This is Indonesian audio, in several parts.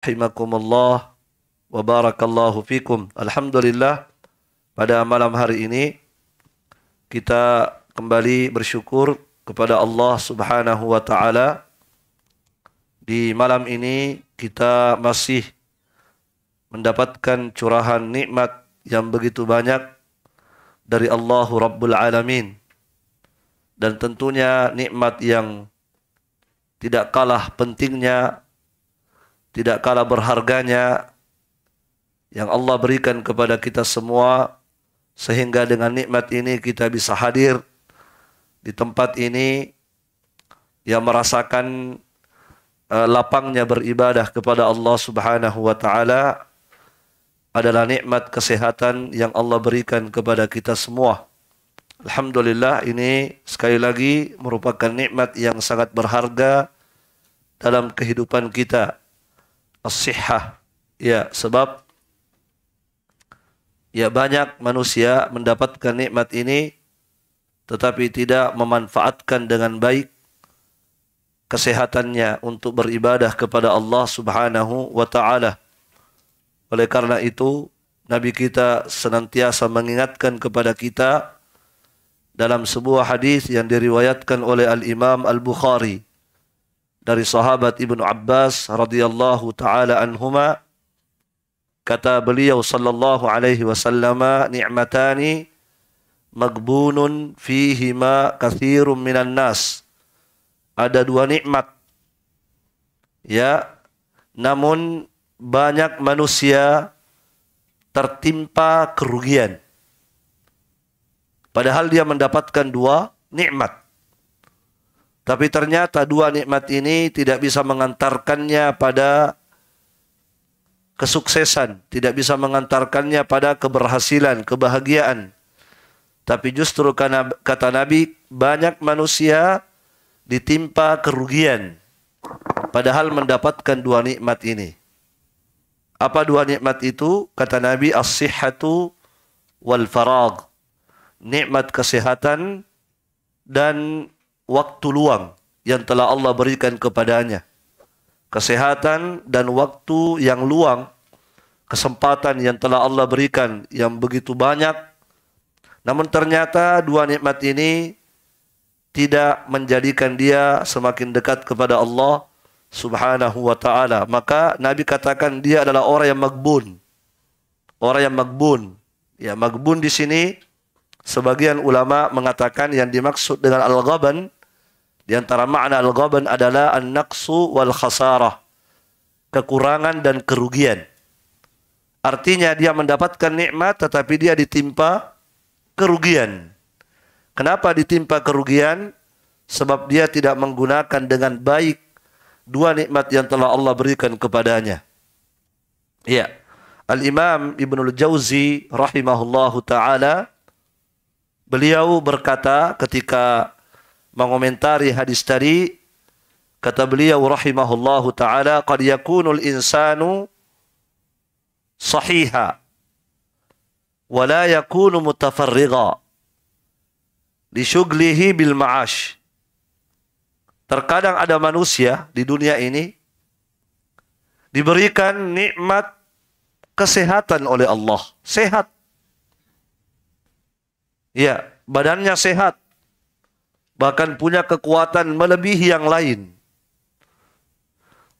rahimakumullah wa barakallahu fikum. Alhamdulillah pada malam hari ini kita kembali bersyukur kepada Allah Subhanahu wa taala. Di malam ini kita masih mendapatkan curahan nikmat yang begitu banyak dari Allahu Rabbul Alamin. Dan tentunya nikmat yang tidak kalah pentingnya tidak kalah berharganya yang Allah berikan kepada kita semua sehingga dengan nikmat ini kita bisa hadir di tempat ini yang merasakan eh, lapangnya beribadah kepada Allah Subhanahu wa taala adalah nikmat kesehatan yang Allah berikan kepada kita semua. Alhamdulillah ini sekali lagi merupakan nikmat yang sangat berharga dalam kehidupan kita as-sihah. Ya, sebab ya banyak manusia mendapatkan nikmat ini tetapi tidak memanfaatkan dengan baik kesehatannya untuk beribadah kepada Allah Subhanahu wa taala. Oleh karena itu, Nabi kita senantiasa mengingatkan kepada kita dalam sebuah hadis yang diriwayatkan oleh Al-Imam Al-Bukhari dari sahabat Ibnu Abbas radhiyallahu taala anhuma kata beliau sallallahu alaihi wasallam ni'matani magbunun fihima katsirun minan nas ada dua nikmat ya namun banyak manusia tertimpa kerugian padahal dia mendapatkan dua nikmat tapi ternyata dua nikmat ini tidak bisa mengantarkannya pada kesuksesan, tidak bisa mengantarkannya pada keberhasilan, kebahagiaan. Tapi justru karena kata Nabi, banyak manusia ditimpa kerugian padahal mendapatkan dua nikmat ini. Apa dua nikmat itu? Kata Nabi, as-sihhatu wal farag. Nikmat kesehatan dan waktu luang yang telah Allah berikan kepadanya. Kesehatan dan waktu yang luang, kesempatan yang telah Allah berikan yang begitu banyak. Namun ternyata dua nikmat ini tidak menjadikan dia semakin dekat kepada Allah Subhanahu wa taala. Maka Nabi katakan dia adalah orang yang magbun. Orang yang magbun. Ya, magbun di sini sebagian ulama mengatakan yang dimaksud dengan al-ghaban di antara makna al-ghaban adalah an-naqsu wal khasarah. Kekurangan dan kerugian. Artinya dia mendapatkan nikmat tetapi dia ditimpa kerugian. Kenapa ditimpa kerugian? Sebab dia tidak menggunakan dengan baik dua nikmat yang telah Allah berikan kepadanya. Ya. Al-Imam Ibnul Jauzi rahimahullahu taala beliau berkata ketika mengomentari hadis tadi kata beliau rahimahullahu taala qad yakunul insanu sahiha wa la yakunu mutafarriga li syughlihi bil ma'ash terkadang ada manusia di dunia ini diberikan nikmat kesehatan oleh Allah sehat ya badannya sehat bahkan punya kekuatan melebihi yang lain.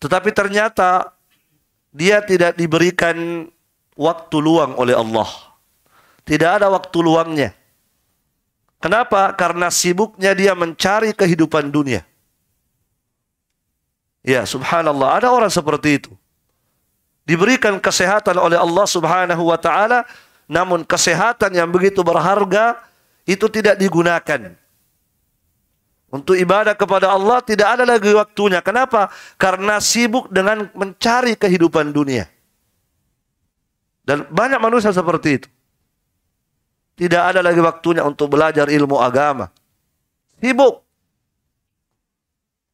Tetapi ternyata dia tidak diberikan waktu luang oleh Allah. Tidak ada waktu luangnya. Kenapa? Karena sibuknya dia mencari kehidupan dunia. Ya, subhanallah, ada orang seperti itu. Diberikan kesehatan oleh Allah Subhanahu wa taala, namun kesehatan yang begitu berharga itu tidak digunakan. Untuk ibadah kepada Allah tidak ada lagi waktunya. Kenapa? Karena sibuk dengan mencari kehidupan dunia. Dan banyak manusia seperti itu. Tidak ada lagi waktunya untuk belajar ilmu agama. Sibuk.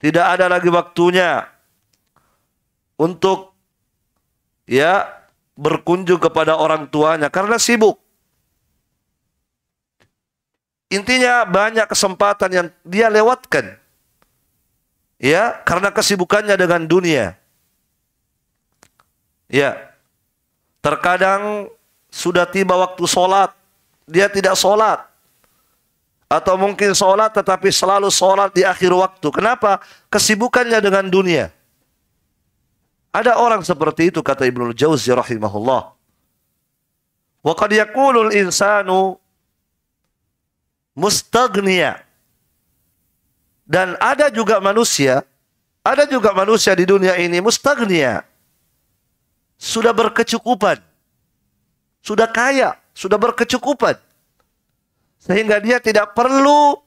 Tidak ada lagi waktunya untuk ya berkunjung kepada orang tuanya karena sibuk. Intinya banyak kesempatan yang dia lewatkan. Ya, karena kesibukannya dengan dunia. Ya. Terkadang sudah tiba waktu sholat, dia tidak sholat. Atau mungkin sholat tetapi selalu sholat di akhir waktu. Kenapa? Kesibukannya dengan dunia. Ada orang seperti itu kata Ibnu Jauzi rahimahullah. Wa qad al insanu mustagnia. Dan ada juga manusia, ada juga manusia di dunia ini mustagnia. Sudah berkecukupan. Sudah kaya, sudah berkecukupan. Sehingga dia tidak perlu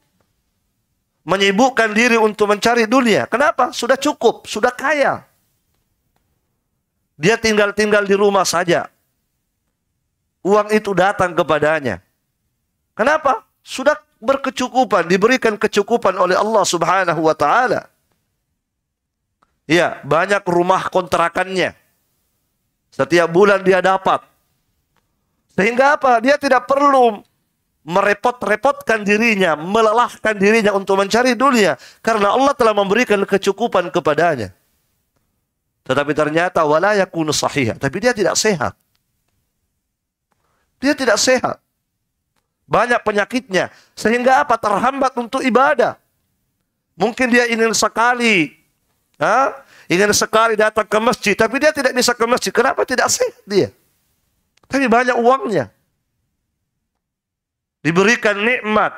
menyibukkan diri untuk mencari dunia. Kenapa? Sudah cukup, sudah kaya. Dia tinggal-tinggal di rumah saja. Uang itu datang kepadanya. Kenapa? Sudah berkecukupan, diberikan kecukupan oleh Allah Subhanahu wa taala. Ya, banyak rumah kontrakannya. Setiap bulan dia dapat. Sehingga apa? Dia tidak perlu merepot-repotkan dirinya, melelahkan dirinya untuk mencari dunia karena Allah telah memberikan kecukupan kepadanya. Tetapi ternyata wala yakunu sahiha, tapi dia tidak sehat. Dia tidak sehat. Banyak penyakitnya. Sehingga apa? Terhambat untuk ibadah. Mungkin dia ingin sekali. Ha? Ingin sekali datang ke masjid. Tapi dia tidak bisa ke masjid. Kenapa tidak sehat dia? Tapi banyak uangnya. Diberikan nikmat.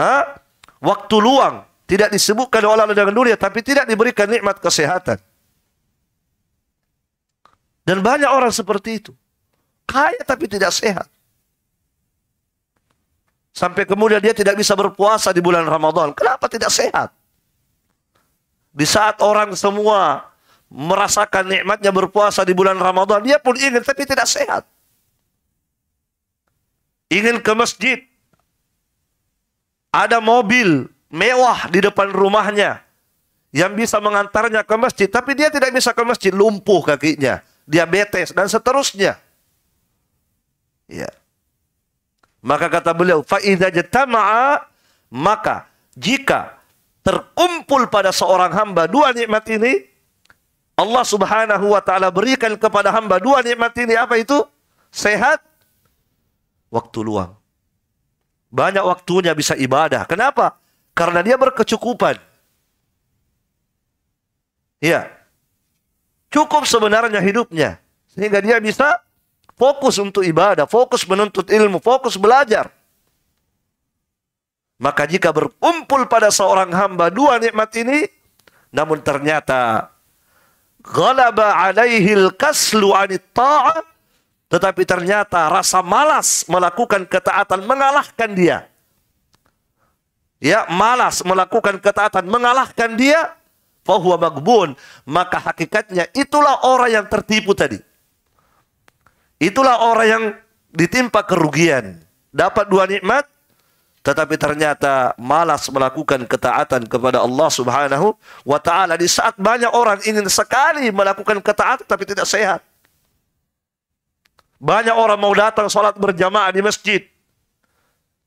Ha? Waktu luang. Tidak disebutkan oleh Allah dengan dunia. Tapi tidak diberikan nikmat kesehatan. Dan banyak orang seperti itu. Kaya tapi tidak sehat. Sampai kemudian dia tidak bisa berpuasa di bulan Ramadan. Kenapa tidak sehat? Di saat orang semua merasakan nikmatnya berpuasa di bulan Ramadan, dia pun ingin tapi tidak sehat. Ingin ke masjid. Ada mobil mewah di depan rumahnya yang bisa mengantarnya ke masjid, tapi dia tidak bisa ke masjid, lumpuh kakinya, diabetes dan seterusnya. Ya. Maka kata beliau, jatama'a, maka jika terkumpul pada seorang hamba dua nikmat ini, Allah subhanahu wa ta'ala berikan kepada hamba dua nikmat ini, apa itu? Sehat, waktu luang. Banyak waktunya bisa ibadah. Kenapa? Karena dia berkecukupan. Ya. Cukup sebenarnya hidupnya. Sehingga dia bisa fokus untuk ibadah, fokus menuntut ilmu, fokus belajar. Maka jika berkumpul pada seorang hamba dua nikmat ini, namun ternyata ghalaba alaihil kaslu tetapi ternyata rasa malas melakukan ketaatan mengalahkan dia. Ya, malas melakukan ketaatan mengalahkan dia, fahuwa magbun, maka hakikatnya itulah orang yang tertipu tadi. Itulah orang yang ditimpa kerugian. Dapat dua nikmat, tetapi ternyata malas melakukan ketaatan kepada Allah Subhanahu wa taala di saat banyak orang ingin sekali melakukan ketaatan tapi tidak sehat. Banyak orang mau datang sholat berjamaah di masjid.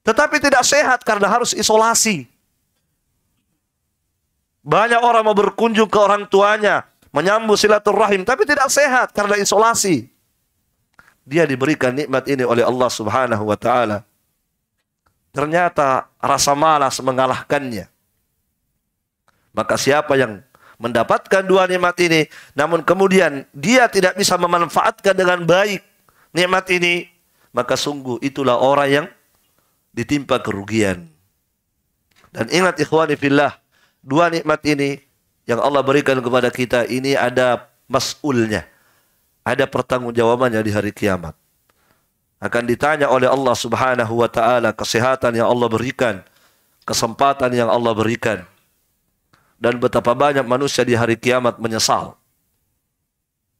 Tetapi tidak sehat karena harus isolasi. Banyak orang mau berkunjung ke orang tuanya, menyambut silaturahim, tapi tidak sehat karena isolasi dia diberikan nikmat ini oleh Allah Subhanahu wa taala. Ternyata rasa malas mengalahkannya. Maka siapa yang mendapatkan dua nikmat ini namun kemudian dia tidak bisa memanfaatkan dengan baik nikmat ini, maka sungguh itulah orang yang ditimpa kerugian. Dan ingat ikhwani fillah, dua nikmat ini yang Allah berikan kepada kita ini ada mas'ulnya ada pertanggungjawabannya di hari kiamat. Akan ditanya oleh Allah Subhanahu wa taala kesehatan yang Allah berikan, kesempatan yang Allah berikan. Dan betapa banyak manusia di hari kiamat menyesal.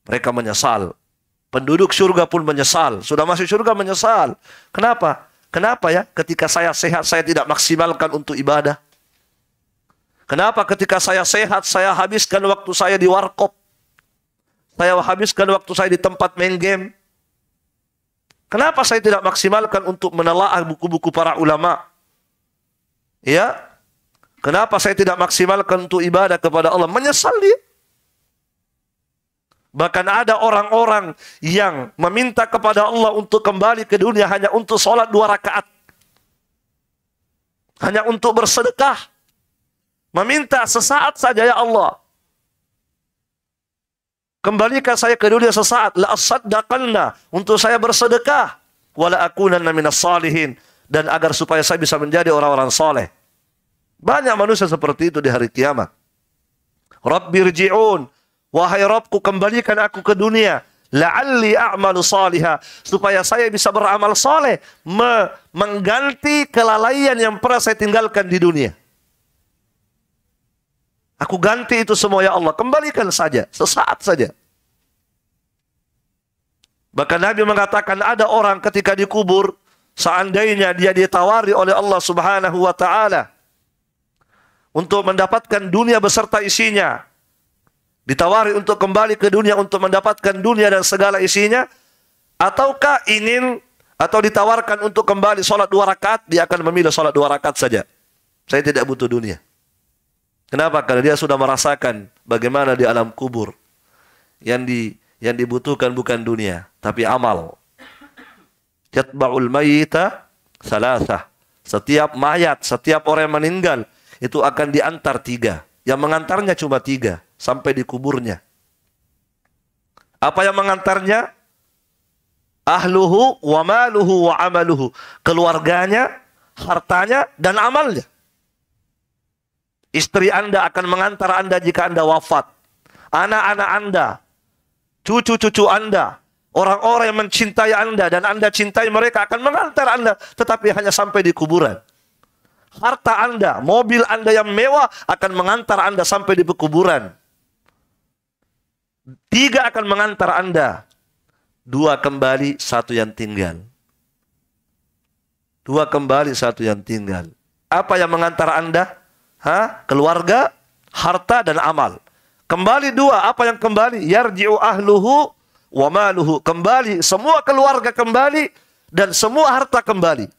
Mereka menyesal. Penduduk surga pun menyesal. Sudah masuk surga menyesal. Kenapa? Kenapa ya ketika saya sehat saya tidak maksimalkan untuk ibadah? Kenapa ketika saya sehat saya habiskan waktu saya di warkop? Saya habiskan waktu saya di tempat main game. Kenapa saya tidak maksimalkan untuk menelaah buku-buku para ulama? Ya, Kenapa saya tidak maksimalkan untuk ibadah kepada Allah? Menyesal dia. Bahkan ada orang-orang yang meminta kepada Allah untuk kembali ke dunia hanya untuk sholat dua rakaat. Hanya untuk bersedekah. Meminta sesaat saja ya Allah. Kembalikan saya ke dunia sesaat. La asaddaqanna. Untuk saya bersedekah. Wala akunanna minas salihin. Dan agar supaya saya bisa menjadi orang-orang saleh. Banyak manusia seperti itu di hari kiamat. Rabbi rji'un. Wahai Rabbku kembalikan aku ke dunia. La'alli a'malu saliha. Supaya saya bisa beramal saleh, Me mengganti kelalaian yang pernah saya tinggalkan di dunia. Aku ganti itu semua ya Allah. Kembalikan saja, sesaat saja. Bahkan Nabi mengatakan ada orang ketika dikubur, seandainya dia ditawari oleh Allah Subhanahu wa taala untuk mendapatkan dunia beserta isinya, ditawari untuk kembali ke dunia untuk mendapatkan dunia dan segala isinya, ataukah ingin atau ditawarkan untuk kembali sholat dua rakaat, dia akan memilih sholat dua rakaat saja. Saya tidak butuh dunia. Kenapa? Karena dia sudah merasakan bagaimana di alam kubur yang di yang dibutuhkan bukan dunia, tapi amal. Yatba'ul mayyita salasah. Setiap mayat, setiap orang yang meninggal itu akan diantar tiga. Yang mengantarnya cuma tiga sampai di kuburnya. Apa yang mengantarnya? Ahluhu wa maluhu wa amaluhu. Keluarganya, hartanya, dan amalnya. Istri Anda akan mengantar Anda jika Anda wafat. Anak-anak Anda, cucu-cucu Anda, orang-orang yang mencintai Anda dan Anda cintai mereka akan mengantar Anda tetapi hanya sampai di kuburan. Harta Anda, mobil Anda yang mewah akan mengantar Anda sampai di pekuburan. Tiga akan mengantar Anda. Dua kembali, satu yang tinggal. Dua kembali, satu yang tinggal. Apa yang mengantar Anda? ha? keluarga, harta dan amal. Kembali dua, apa yang kembali? Yarji'u ahluhu wa maluhu. Kembali, semua keluarga kembali dan semua harta kembali.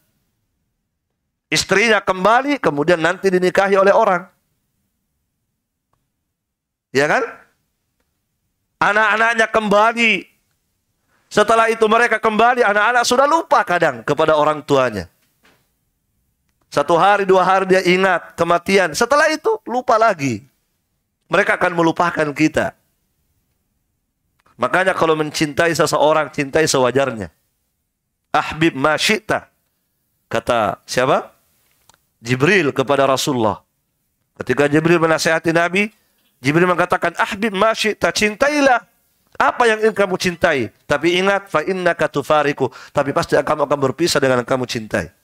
Istrinya kembali, kemudian nanti dinikahi oleh orang. Ya kan? Anak-anaknya kembali. Setelah itu mereka kembali, anak-anak sudah lupa kadang kepada orang tuanya. Satu hari, dua hari dia ingat kematian. Setelah itu lupa lagi. Mereka akan melupakan kita. Makanya kalau mencintai seseorang, cintai sewajarnya. Ahbib masyita. Kata siapa? Jibril kepada Rasulullah. Ketika Jibril menasehati Nabi, Jibril mengatakan, Ahbib masyita, cintailah apa yang ingin kamu cintai. Tapi ingat, fa innaka tufariku. Tapi pasti kamu akan berpisah dengan yang kamu cintai.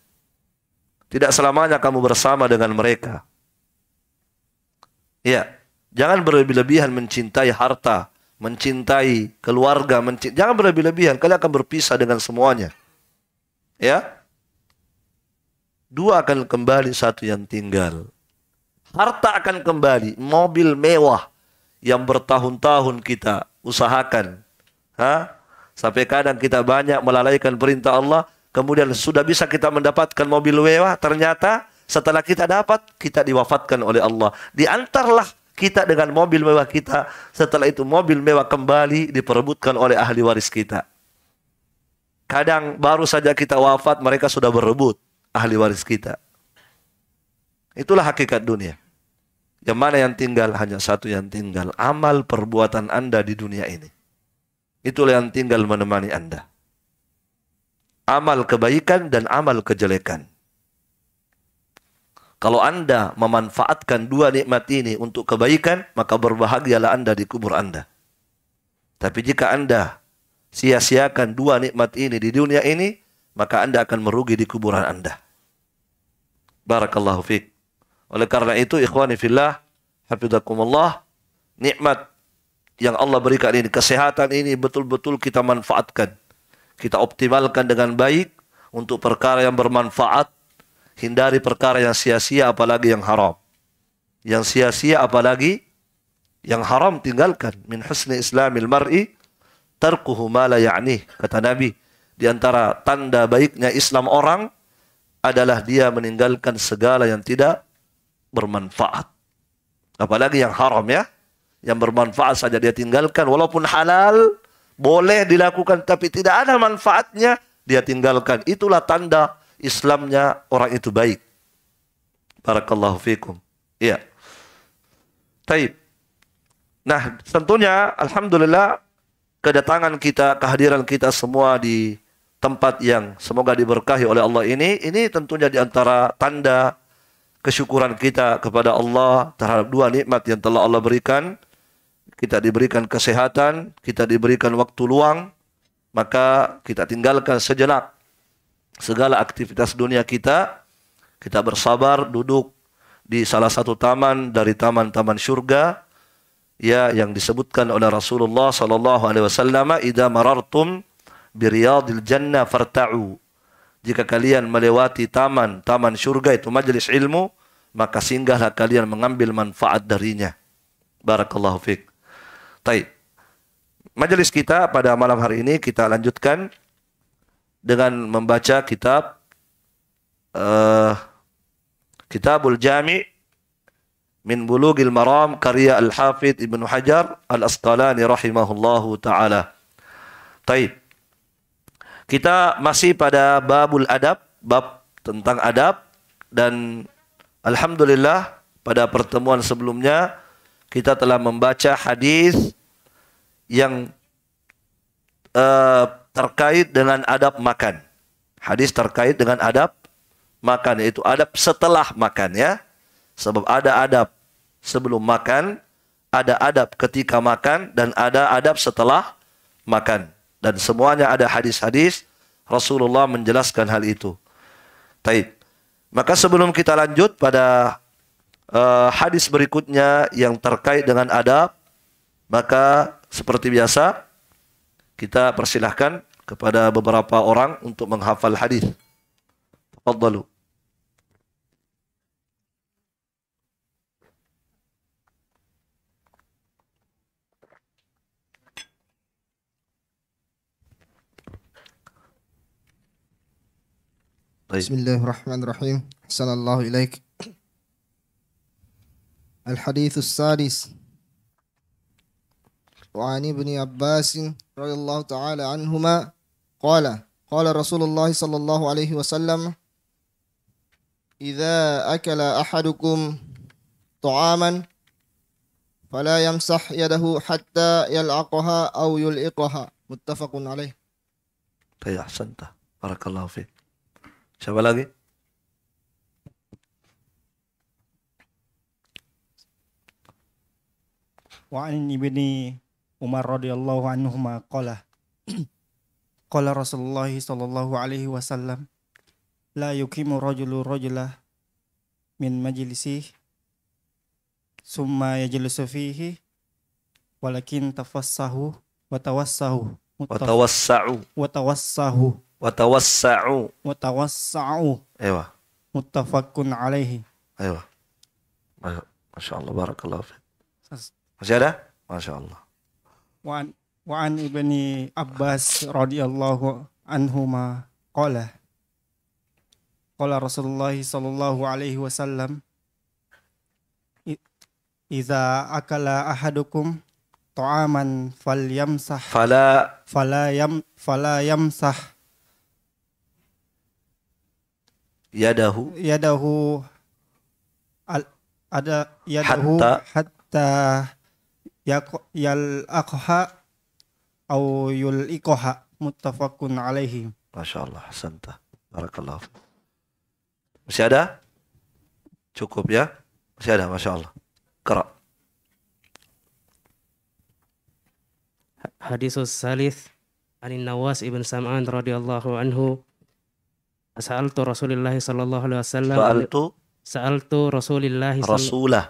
Tidak selamanya kamu bersama dengan mereka. Ya, jangan berlebih-lebihan mencintai harta, mencintai keluarga, mencintai, jangan berlebih-lebihan, kalian akan berpisah dengan semuanya. Ya. Dua akan kembali, satu yang tinggal. Harta akan kembali, mobil mewah yang bertahun-tahun kita usahakan. Ha? Sampai kadang kita banyak melalaikan perintah Allah, Kemudian sudah bisa kita mendapatkan mobil mewah, ternyata setelah kita dapat, kita diwafatkan oleh Allah. Diantarlah kita dengan mobil mewah kita. Setelah itu mobil mewah kembali diperebutkan oleh ahli waris kita. Kadang baru saja kita wafat, mereka sudah berebut ahli waris kita. Itulah hakikat dunia. Yang mana yang tinggal hanya satu yang tinggal amal perbuatan Anda di dunia ini. Itulah yang tinggal menemani Anda amal kebaikan dan amal kejelekan. Kalau Anda memanfaatkan dua nikmat ini untuk kebaikan, maka berbahagialah Anda di kubur Anda. Tapi jika Anda sia-siakan dua nikmat ini di dunia ini, maka Anda akan merugi di kuburan Anda. Barakallahu fiqh. Oleh karena itu, ikhwani fillah, hafidhakumullah, nikmat yang Allah berikan ini, kesehatan ini betul-betul kita manfaatkan. Kita optimalkan dengan baik untuk perkara yang bermanfaat. Hindari perkara yang sia-sia apalagi yang haram. Yang sia-sia apalagi yang haram tinggalkan. Min husni islamil mar'i tarkuhu ma la ya'ni, Kata Nabi, di antara tanda baiknya Islam orang adalah dia meninggalkan segala yang tidak bermanfaat. Apalagi yang haram ya. Yang bermanfaat saja dia tinggalkan walaupun halal boleh dilakukan tapi tidak ada manfaatnya, dia tinggalkan. Itulah tanda Islamnya orang itu baik. Barakallahu fikum. Iya. Taib. Nah, tentunya alhamdulillah kedatangan kita, kehadiran kita semua di tempat yang semoga diberkahi oleh Allah ini, ini tentunya di antara tanda kesyukuran kita kepada Allah terhadap dua nikmat yang telah Allah berikan kita diberikan kesehatan, kita diberikan waktu luang, maka kita tinggalkan sejenak segala aktivitas dunia kita. Kita bersabar duduk di salah satu taman dari taman-taman surga ya yang disebutkan oleh Rasulullah sallallahu alaihi wasallam idza marartum biriyadil jannah farta'u jika kalian melewati taman taman surga itu majelis ilmu maka singgahlah kalian mengambil manfaat darinya barakallahu fiqh Taib. Majelis kita pada malam hari ini kita lanjutkan dengan membaca kitab uh, Kitabul Jami' min Bulughil Maram karya Al-Hafidh Ibnu Hajar Al-Asqalani rahimahullahu taala. Taib. Kita masih pada babul adab, bab tentang adab dan alhamdulillah pada pertemuan sebelumnya kita telah membaca hadis yang uh, terkait dengan adab makan. Hadis terkait dengan adab makan yaitu adab setelah makan ya. Sebab ada adab sebelum makan, ada adab ketika makan dan ada adab setelah makan. Dan semuanya ada hadis-hadis Rasulullah menjelaskan hal itu. Taib. Maka sebelum kita lanjut pada uh, hadis berikutnya yang terkait dengan adab, maka seperti biasa kita persilahkan kepada beberapa orang untuk menghafal hadis. Tafadhalu. بسم الله الحديث السادس وعن ابن عباس رضي الله تعالى عنهما قال قال رسول الله صلى الله عليه وسلم إذا أكل أحدكم طعاما فلا يمسح يده حتى يلعقها أو يلعقها متفق عليه طيب أحسنت بارك الله فيك siapa wa an ibni Umar radhiyallahu anhu qala kola Rasulullah sallallahu alaihi wasallam la yukimu rajulu rajula min majlisih summa yajlisu fihi walakin tafassahu wa tawassahu wa tawassahu wa tawassahu wa tawassahu wa tawassahu aywa muttafaqun alaihi aywa Masya Allah, barakallahu masih ada? Masya Allah. Wan Wan ibni Abbas radhiyallahu anhuma qala qala Rasulullah sallallahu alaihi wasallam Iza akala ahadukum ta'aman fal yamsah fala fala yam fala yamsah yadahu yadahu al, ada yadahu hatta, hatta Ya yal akha au yul ikoha muttafaqun alaihi. Masya Allah, santa. Barakallah. Masih ada? Cukup ya? Masih ada, Masya Allah. Kera. Hadisus salith Anin Nawas ibn Sam'an radhiyallahu anhu Sa'altu Rasulullah sallallahu alaihi wasallam Sa'altu Sa'altu Rasulullah Rasulah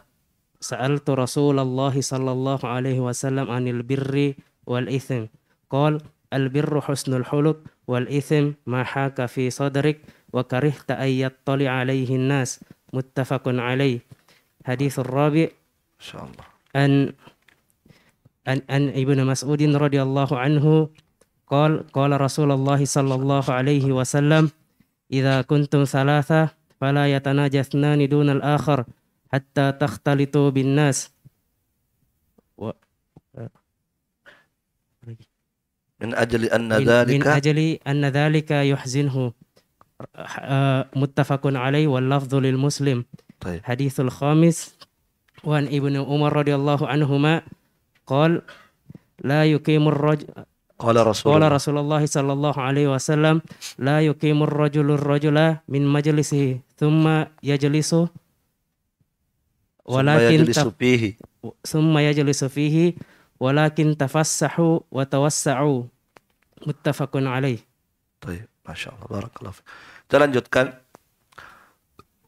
سألت رسول الله صلى الله عليه وسلم عن البر والإثم قال البر حسن الحلق والإثم ما حاك في صدرك وكرهت أن يطلع عليه الناس متفق عليه حديث الرابع إن شاء الله أن أن, أن ابن مسعود رضي الله عنه قال قال رسول الله صلى الله عليه وسلم إذا كنتم ثلاثة فلا يتناجى اثنان دون الآخر حتى تختلطوا بالناس و... من أجل أن ذلك من أجل أن ذلك يحزنه آه، متفق عليه واللفظ للمسلم طيب. حديث الخامس وأن ابن عمر رضي الله عنهما قال لا يقيم الرجل قال رسول قال رسول الله صلى الله عليه وسلم لا يقيم الرجل الرجل من مجلسه ثم يجلسه ولكن ثم يجلس فيه ثم يجلس فيه ولكن تفسحوا وتوسعوا متفق عليه طيب ما شاء الله بارك الله فيك كان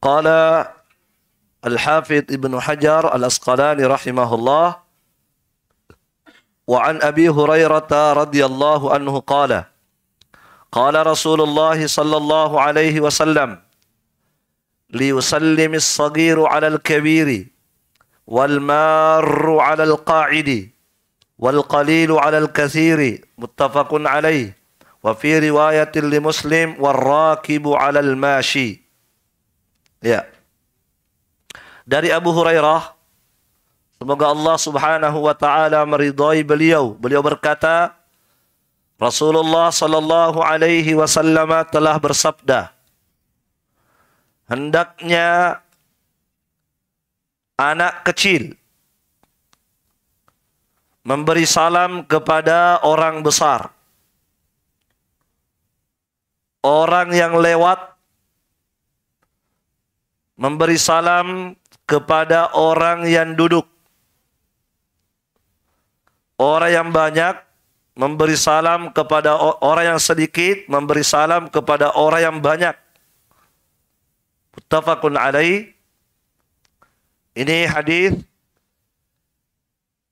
قال الحافظ ابن حجر الأسقلاني رحمه الله وعن أبي هريرة رضي الله عنه قال قال رسول الله صلى الله عليه وسلم ليسلم الصغير على الكبير والمار على القاعد والقليل على الكثير متفق عليه وفي رواية لمسلم والراكب على الماشي ya dari Abu Hurairah semoga Allah Subhanahu wa taala meridhai beliau beliau berkata Rasulullah sallallahu alaihi wasallam telah bersabda hendaknya anak kecil memberi salam kepada orang besar orang yang lewat memberi salam kepada orang yang duduk orang yang banyak memberi salam kepada orang yang sedikit, memberi salam kepada orang yang banyak. Muttafaqun alaih ini hadis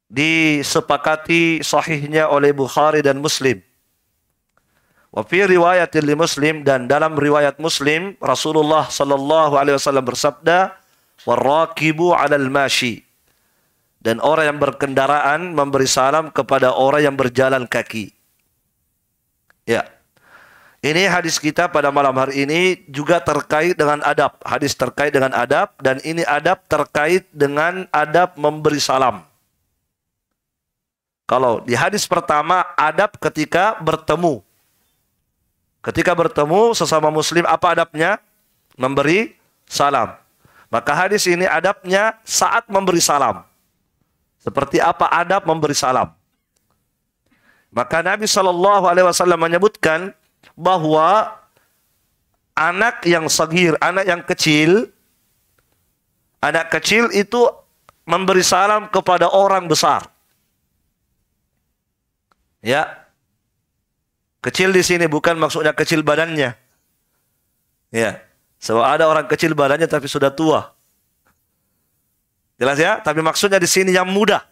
disepakati sahihnya oleh Bukhari dan Muslim. Wa fi riwayatil Muslim dan dalam riwayat Muslim Rasulullah sallallahu alaihi wasallam bersabda warakibu 'alal mashi dan orang yang berkendaraan memberi salam kepada orang yang berjalan kaki. Ya. Ini hadis kita pada malam hari ini juga terkait dengan adab. Hadis terkait dengan adab dan ini adab terkait dengan adab memberi salam. Kalau di hadis pertama adab ketika bertemu. Ketika bertemu sesama muslim apa adabnya? Memberi salam. Maka hadis ini adabnya saat memberi salam. Seperti apa adab memberi salam? Maka Nabi Shallallahu Alaihi Wasallam menyebutkan bahwa anak yang segir, anak yang kecil, anak kecil itu memberi salam kepada orang besar. Ya. Kecil di sini bukan maksudnya kecil badannya. Ya. Sebab ada orang kecil badannya tapi sudah tua. Jelas ya? Tapi maksudnya di sini yang muda.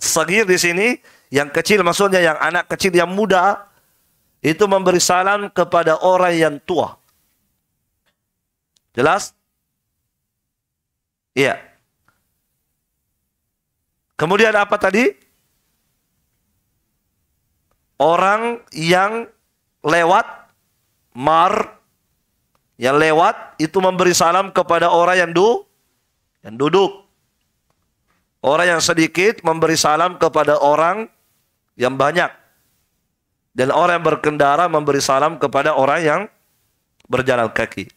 Sagir di sini yang kecil maksudnya yang anak kecil yang muda itu memberi salam kepada orang yang tua. Jelas? Iya. Kemudian apa tadi? Orang yang lewat mar yang lewat itu memberi salam kepada orang yang du yang duduk. Orang yang sedikit memberi salam kepada orang yang banyak. Dan orang yang berkendara memberi salam kepada orang yang berjalan kaki.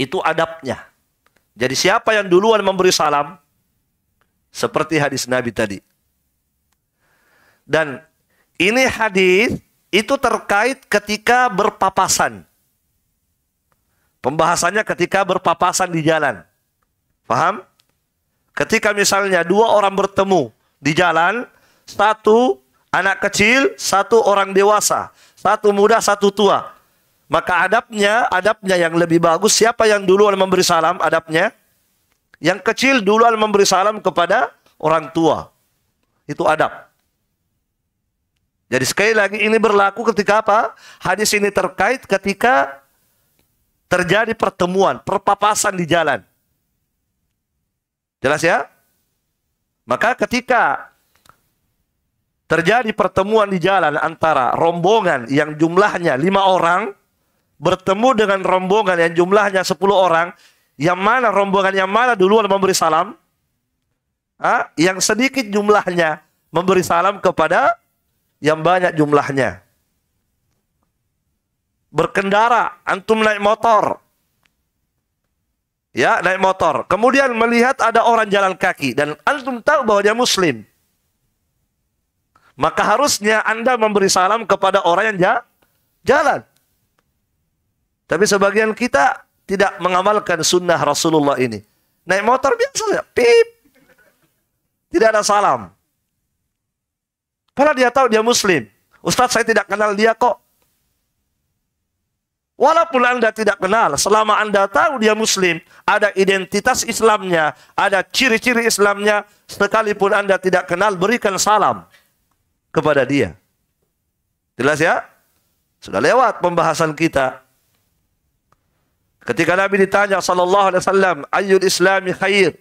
Itu adabnya. Jadi siapa yang duluan memberi salam, seperti hadis Nabi tadi. Dan ini hadis itu terkait ketika berpapasan. Pembahasannya ketika berpapasan di jalan. Paham? Ketika misalnya dua orang bertemu di jalan, satu anak kecil, satu orang dewasa, satu muda, satu tua. Maka adabnya, adabnya yang lebih bagus siapa yang duluan memberi salam adabnya? Yang kecil duluan memberi salam kepada orang tua. Itu adab. Jadi sekali lagi ini berlaku ketika apa? Hadis ini terkait ketika terjadi pertemuan, perpapasan di jalan. Jelas ya? Maka ketika Terjadi pertemuan di jalan antara rombongan yang jumlahnya lima orang bertemu dengan rombongan yang jumlahnya sepuluh orang. Yang mana rombongan yang mana duluan memberi salam? Ha? Yang sedikit jumlahnya memberi salam kepada yang banyak jumlahnya. Berkendara, antum naik motor, ya naik motor. Kemudian melihat ada orang jalan kaki dan antum tahu bahwa dia muslim. Maka harusnya Anda memberi salam kepada orang yang jalan. Tapi sebagian kita tidak mengamalkan sunnah Rasulullah ini. Naik motor biasa, pip. Tidak ada salam. Padahal dia tahu dia muslim. Ustadz saya tidak kenal dia kok. Walaupun Anda tidak kenal, selama Anda tahu dia muslim, ada identitas Islamnya, ada ciri-ciri Islamnya, sekalipun Anda tidak kenal, berikan salam kepada dia. Jelas ya? Sudah lewat pembahasan kita. Ketika Nabi ditanya sallallahu alaihi wasallam, ayyul islami khair?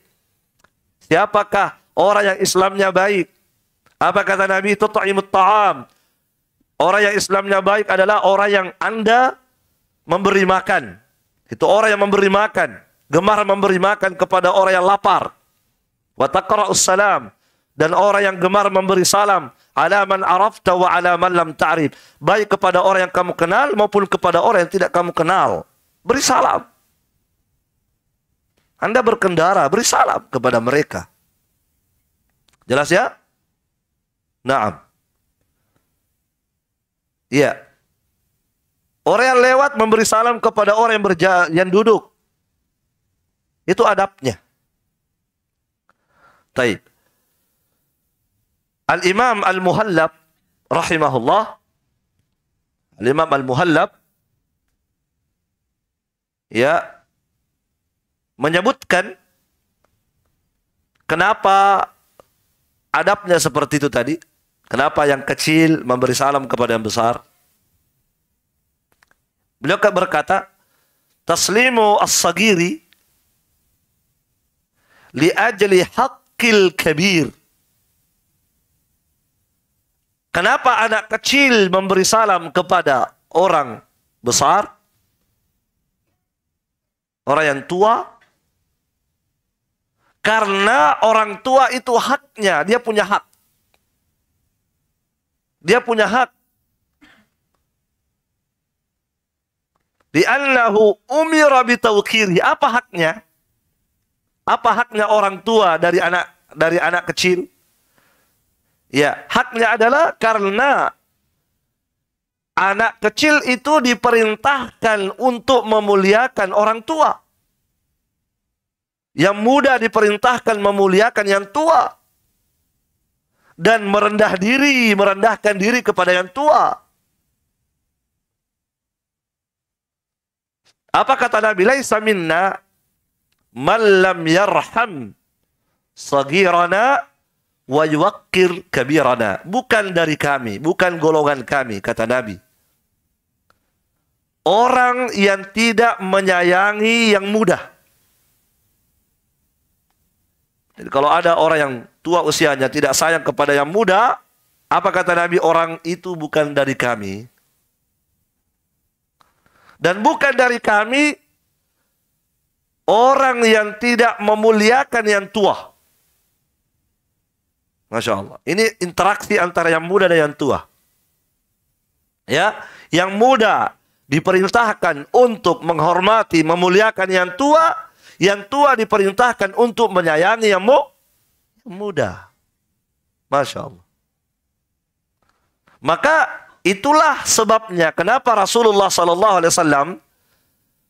Siapakah orang yang Islamnya baik? Apa kata Nabi? Tut'imut ta'am. Orang yang Islamnya baik adalah orang yang Anda memberi makan. Itu orang yang memberi makan, gemar memberi makan kepada orang yang lapar. Wa taqra'us salam dan orang yang gemar memberi salam ala man arafta wa ala man lam ta'rif baik kepada orang yang kamu kenal maupun kepada orang yang tidak kamu kenal beri salam Anda berkendara beri salam kepada mereka jelas ya Naam Iya Orang yang lewat memberi salam kepada orang yang berjalan yang duduk itu adabnya Baik. Al-Imam Al-Muhallab rahimahullah Al-Imam Al-Muhallab ya menyebutkan kenapa adabnya seperti itu tadi? Kenapa yang kecil memberi salam kepada yang besar? Beliau kan berkata, Taslimu as-sagiri li ajli haqqil kabir. Kenapa anak kecil memberi salam kepada orang besar? Orang yang tua? Karena orang tua itu haknya, dia punya hak. Dia punya hak. Li'annahu umira bitawkiri. Apa haknya? Apa haknya orang tua dari anak dari anak kecil? Ya, haknya adalah karena anak kecil itu diperintahkan untuk memuliakan orang tua. Yang muda diperintahkan memuliakan yang tua. Dan merendah diri, merendahkan diri kepada yang tua. Apa kata Nabi? Laisa minna man lam yarham sagirana wa kabirana bukan dari kami bukan golongan kami kata nabi orang yang tidak menyayangi yang muda jadi kalau ada orang yang tua usianya tidak sayang kepada yang muda apa kata nabi orang itu bukan dari kami dan bukan dari kami orang yang tidak memuliakan yang tua Masya Allah. Ini interaksi antara yang muda dan yang tua. Ya, yang muda diperintahkan untuk menghormati, memuliakan yang tua. Yang tua diperintahkan untuk menyayangi yang, mu, muda. Masya Allah. Maka itulah sebabnya kenapa Rasulullah Sallallahu Alaihi Wasallam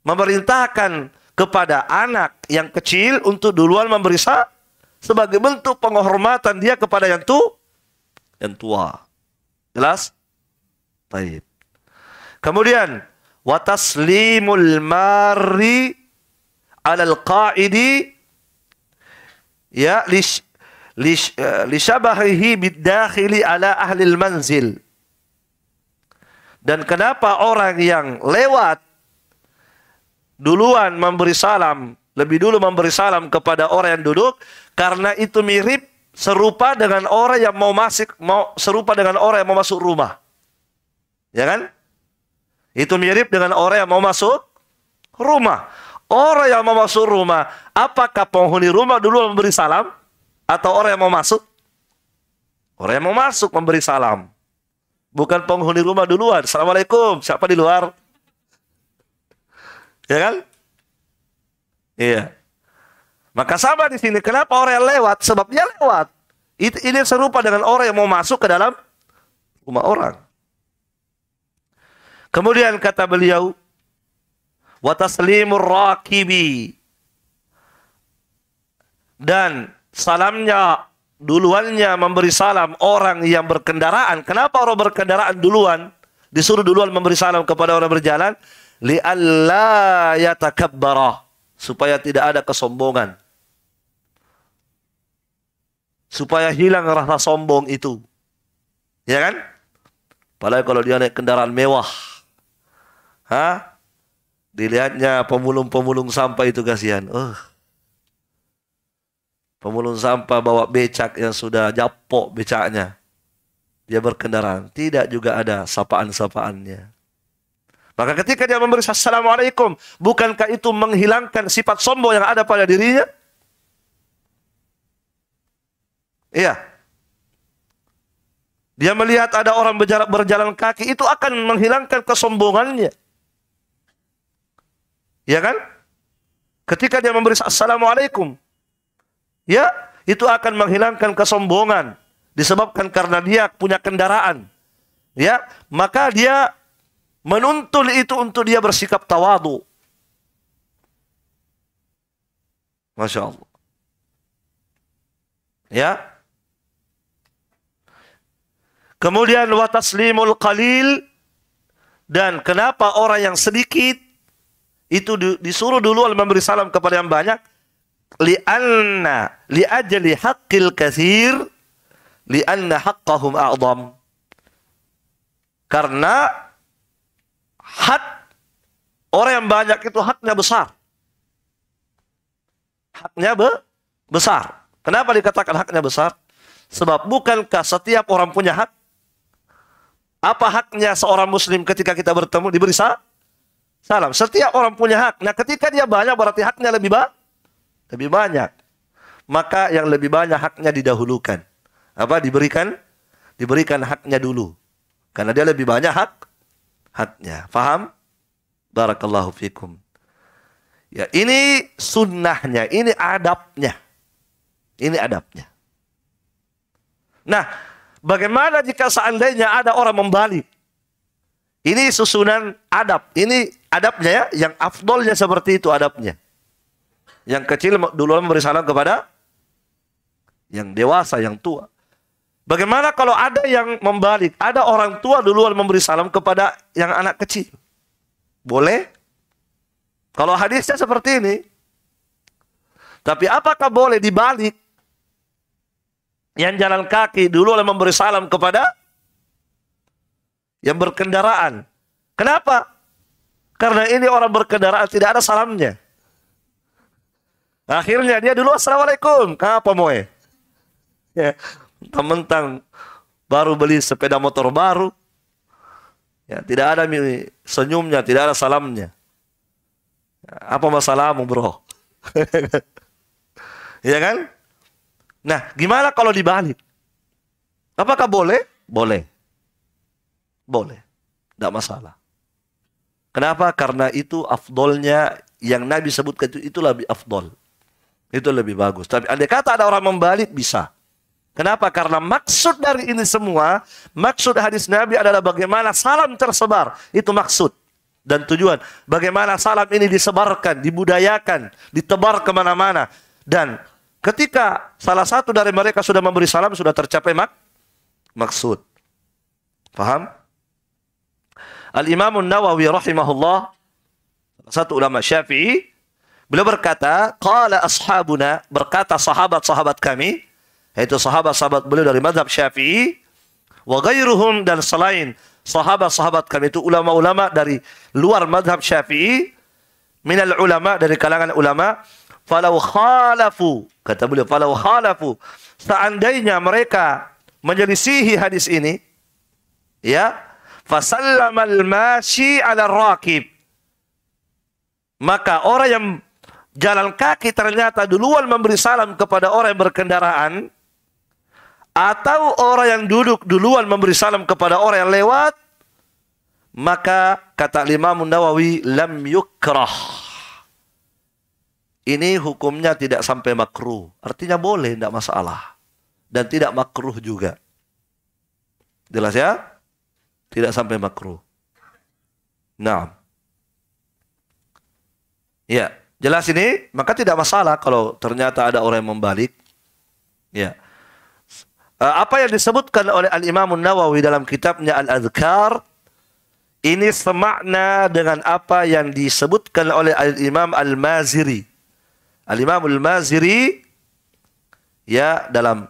memerintahkan kepada anak yang kecil untuk duluan memberi sah sebagai bentuk penghormatan dia kepada yang tu yang tua. Jelas? Baik. Kemudian wa taslimul mari alal qaidi ya lish lish eh, lishabahihi bidakhili ala ahli manzil dan kenapa orang yang lewat duluan memberi salam lebih dulu memberi salam kepada orang yang duduk karena itu mirip serupa dengan orang yang mau masuk mau serupa dengan orang yang mau masuk rumah. Ya kan? Itu mirip dengan orang yang mau masuk rumah. Orang yang mau masuk rumah, apakah penghuni rumah dulu memberi salam atau orang yang mau masuk? Orang yang mau masuk memberi salam. Bukan penghuni rumah duluan. Assalamualaikum. Siapa di luar? Ya kan? Iya. Maka sama di sini. Kenapa orang yang lewat? Sebab dia lewat. ini serupa dengan orang yang mau masuk ke dalam rumah orang. Kemudian kata beliau, wataslimur rakibi dan salamnya duluannya memberi salam orang yang berkendaraan. Kenapa orang berkendaraan duluan? Disuruh duluan memberi salam kepada orang berjalan. Li'alla yatakabbarah supaya tidak ada kesombongan. Supaya hilang rasa sombong itu. Ya kan? Padahal kalau dia naik kendaraan mewah. Hah? Dilihatnya pemulung-pemulung sampah itu kasihan. Oh. Pemulung sampah bawa becak yang sudah japok becaknya. Dia berkendaraan. Tidak juga ada sapaan-sapaannya. Maka ketika dia memberi Assalamualaikum, bukankah itu menghilangkan sifat sombong yang ada pada dirinya? Iya. Dia melihat ada orang berjalan, berjalan kaki, itu akan menghilangkan kesombongannya. Ya kan? Ketika dia memberi Assalamualaikum, ya, itu akan menghilangkan kesombongan. Disebabkan karena dia punya kendaraan. Ya, maka dia Menuntun itu untuk dia bersikap tawadu. Masya Allah. Ya. Kemudian wataslimul qalil dan kenapa orang yang sedikit itu disuruh dulu memberi salam kepada yang banyak li'anna li'ajli haqqil kathir li'anna haqqahum a'zam karena Hak orang yang banyak itu haknya besar. Haknya be besar. Kenapa dikatakan haknya besar? Sebab bukankah setiap orang punya hak? Apa haknya seorang muslim ketika kita bertemu diberi salam? Setiap orang punya hak. Nah, ketika dia banyak berarti haknya lebih banyak. Lebih banyak. Maka yang lebih banyak haknya didahulukan. Apa diberikan? Diberikan haknya dulu. Karena dia lebih banyak hak hatnya. Faham? Barakallahu fikum. Ya, ini sunnahnya, ini adabnya. Ini adabnya. Nah, bagaimana jika seandainya ada orang membalik? Ini susunan adab. Ini adabnya ya, yang afdolnya seperti itu adabnya. Yang kecil duluan memberi salam kepada yang dewasa, yang tua. Bagaimana kalau ada yang membalik? Ada orang tua duluan memberi salam kepada yang anak kecil. Boleh? Kalau hadisnya seperti ini. Tapi apakah boleh dibalik? Yang jalan kaki dulu oleh memberi salam kepada yang berkendaraan. Kenapa? Karena ini orang berkendaraan tidak ada salamnya. Akhirnya dia dulu assalamualaikum. Kenapa moe? Ya. ya mentang-mentang baru beli sepeda motor baru. Ya, tidak ada senyumnya, tidak ada salamnya. Apa masalahmu, Bro? ya kan? Nah, gimana kalau dibalik? Apakah boleh? Boleh. Boleh. Tidak masalah. Kenapa? Karena itu afdolnya yang Nabi sebutkan itu, itu lebih afdol. Itu lebih bagus. Tapi andai kata ada orang membalik, bisa. Kenapa? Karena maksud dari ini semua, maksud hadis Nabi adalah bagaimana salam tersebar. Itu maksud dan tujuan. Bagaimana salam ini disebarkan, dibudayakan, ditebar kemana-mana. Dan ketika salah satu dari mereka sudah memberi salam, sudah tercapai mak maksud. Faham? Al-Imam Nawawi rahimahullah, satu ulama syafi'i, beliau berkata, Qala ashabuna, berkata sahabat-sahabat kami, yaitu sahabat-sahabat beliau dari madhab Syafi'i wa gairuhum dan selain sahabat-sahabat kami itu ulama-ulama dari luar madhab Syafi'i minal ulama dari kalangan ulama falau khalafu kata beliau falau khalafu seandainya mereka menyelisihi hadis ini ya fasallamal masyi ala rakib, maka orang yang jalan kaki ternyata duluan memberi salam kepada orang yang berkendaraan atau orang yang duduk duluan memberi salam kepada orang yang lewat, maka kata Imam Nawawi lam yukrah. Ini hukumnya tidak sampai makruh. Artinya boleh, tidak masalah. Dan tidak makruh juga. Jelas ya? Tidak sampai makruh. Nah. Ya, jelas ini. Maka tidak masalah kalau ternyata ada orang yang membalik. Ya. Eh, apa yang disebutkan oleh Al-Imam Nawawi dalam kitabnya al Azkar ini semakna dengan apa yang disebutkan oleh Al-Imam Al-Maziri. Al-Imam Al-Maziri ya dalam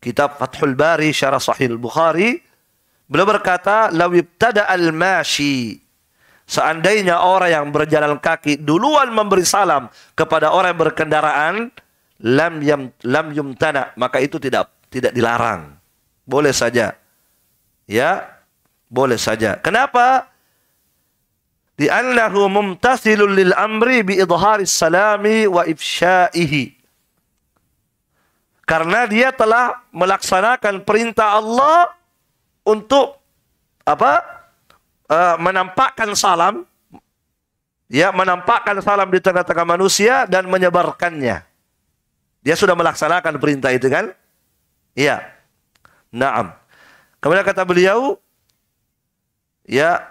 kitab Fathul Bari Syarah Sahih Bukhari beliau berkata law ibtada al-mashi seandainya orang yang berjalan kaki duluan memberi salam kepada orang yang berkendaraan lam yam lam yumtana maka itu tidak tidak dilarang. Boleh saja. Ya, boleh saja. Kenapa? Di annahu mumtasilul lil amri bi idharis salami wa ifsya'ihi. Karena dia telah melaksanakan perintah Allah untuk apa? Eh, menampakkan salam ya menampakkan salam di tengah-tengah manusia dan menyebarkannya. Dia sudah melaksanakan perintah itu kan? Ya, Naam. Kemudian kata beliau, ya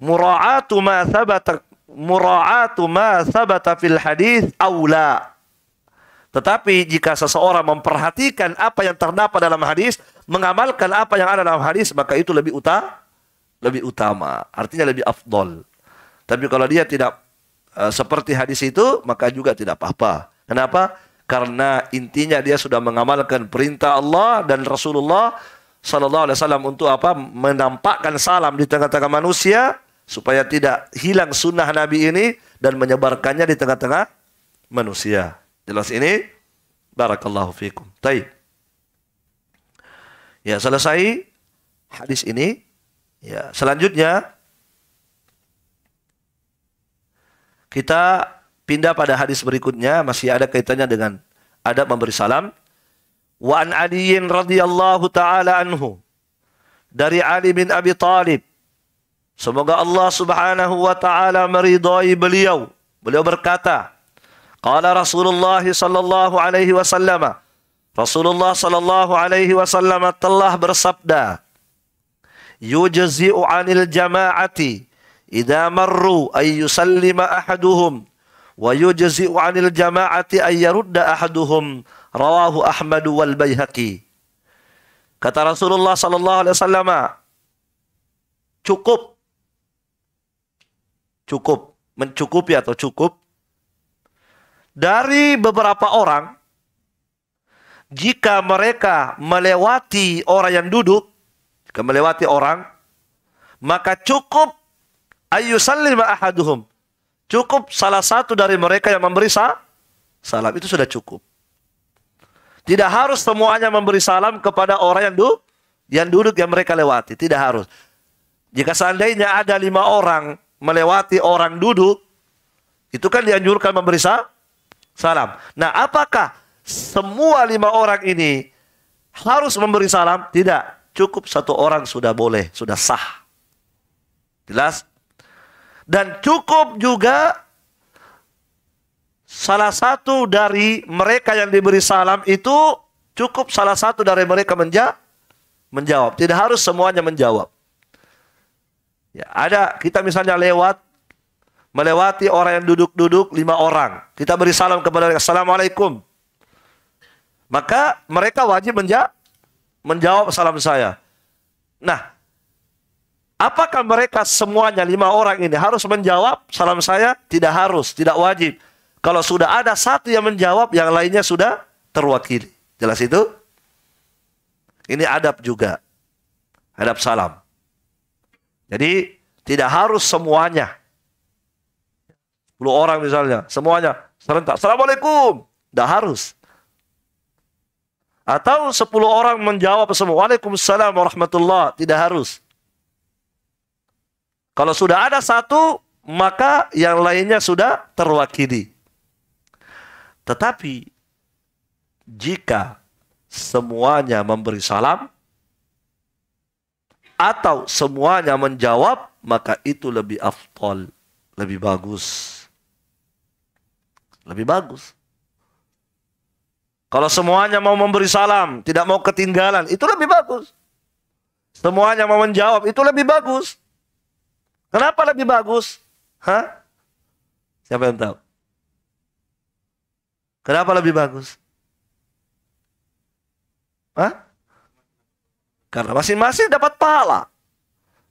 mura'atu ma thabata mura'atu ma thabata fil hadis aula. Tetapi jika seseorang memperhatikan apa yang terdapat dalam hadis, mengamalkan apa yang ada dalam hadis, maka itu lebih utama, lebih utama. Artinya lebih afdol. Tapi kalau dia tidak eh, seperti hadis itu, maka juga tidak apa-apa. Kenapa? karena intinya dia sudah mengamalkan perintah Allah dan Rasulullah Sallallahu Alaihi Wasallam untuk apa? Menampakkan salam di tengah-tengah manusia supaya tidak hilang sunnah Nabi ini dan menyebarkannya di tengah-tengah manusia. Jelas ini? Barakallahu fiikum. Taib. Ya, selesai hadis ini. Ya, selanjutnya kita Pindah pada hadis berikutnya masih ada kaitannya dengan adab memberi salam. Wa an Aliin radhiyallahu taala anhu dari Ali bin Abi Talib. Semoga Allah Subhanahu wa taala meridhai beliau. Beliau berkata, qala Rasulullah sallallahu alaihi wasallam. Rasulullah sallallahu alaihi wasallam telah bersabda, "Yujzi'u 'anil jama'ati idza marru ay yusallima ahaduhum." wa yujzi'u 'anil jama'ati ay ayyarudda ahaduhum rawahu Ahmad wal Baihaqi kata Rasulullah sallallahu alaihi wasallam cukup cukup mencukupi atau cukup dari beberapa orang jika mereka melewati orang yang duduk jika melewati orang maka cukup ayyusallima ahaduhum Cukup salah satu dari mereka yang memberi salam itu sudah cukup. Tidak harus semuanya memberi salam kepada orang yang, duduk, yang duduk yang mereka lewati. Tidak harus. Jika seandainya ada lima orang melewati orang duduk, itu kan dianjurkan memberi salam. Nah, apakah semua lima orang ini harus memberi salam? Tidak. Cukup satu orang sudah boleh, sudah sah. Jelas? Dan cukup juga salah satu dari mereka yang diberi salam itu cukup salah satu dari mereka menja menjawab. Tidak harus semuanya menjawab. Ya, ada kita misalnya lewat melewati orang yang duduk-duduk lima orang. Kita beri salam kepada mereka. Assalamualaikum. Maka mereka wajib menja menjawab salam saya. Nah, Apakah mereka semuanya lima orang ini harus menjawab salam saya? Tidak harus, tidak wajib. Kalau sudah ada satu yang menjawab, yang lainnya sudah terwakili. Jelas itu? Ini adab juga. Adab salam. Jadi tidak harus semuanya. 10 orang misalnya, semuanya serentak. Assalamualaikum. Tidak harus. Atau 10 orang menjawab semua. Waalaikumsalam warahmatullah. Tidak harus. Kalau sudah ada satu, maka yang lainnya sudah terwakili. Tetapi jika semuanya memberi salam atau semuanya menjawab, maka itu lebih afdol, lebih bagus. Lebih bagus. Kalau semuanya mau memberi salam, tidak mau ketinggalan, itu lebih bagus. Semuanya mau menjawab, itu lebih bagus. Kenapa lebih bagus? Hah? Siapa yang tahu? Kenapa lebih bagus? Hah? Karena masing-masing dapat pahala.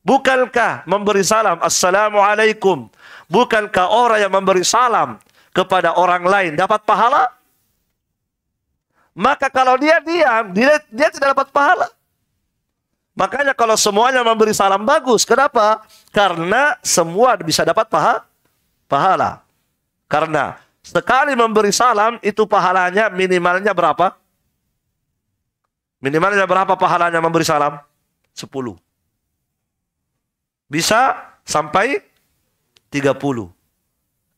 Bukankah memberi salam, Assalamualaikum. Bukankah orang yang memberi salam kepada orang lain dapat pahala? Maka kalau dia diam, dia, dia tidak dapat pahala. Makanya kalau semuanya memberi salam bagus. Kenapa? Karena semua bisa dapat paha, pahala. Karena sekali memberi salam itu pahalanya minimalnya berapa? Minimalnya berapa pahalanya memberi salam? Sepuluh. Bisa sampai tiga puluh.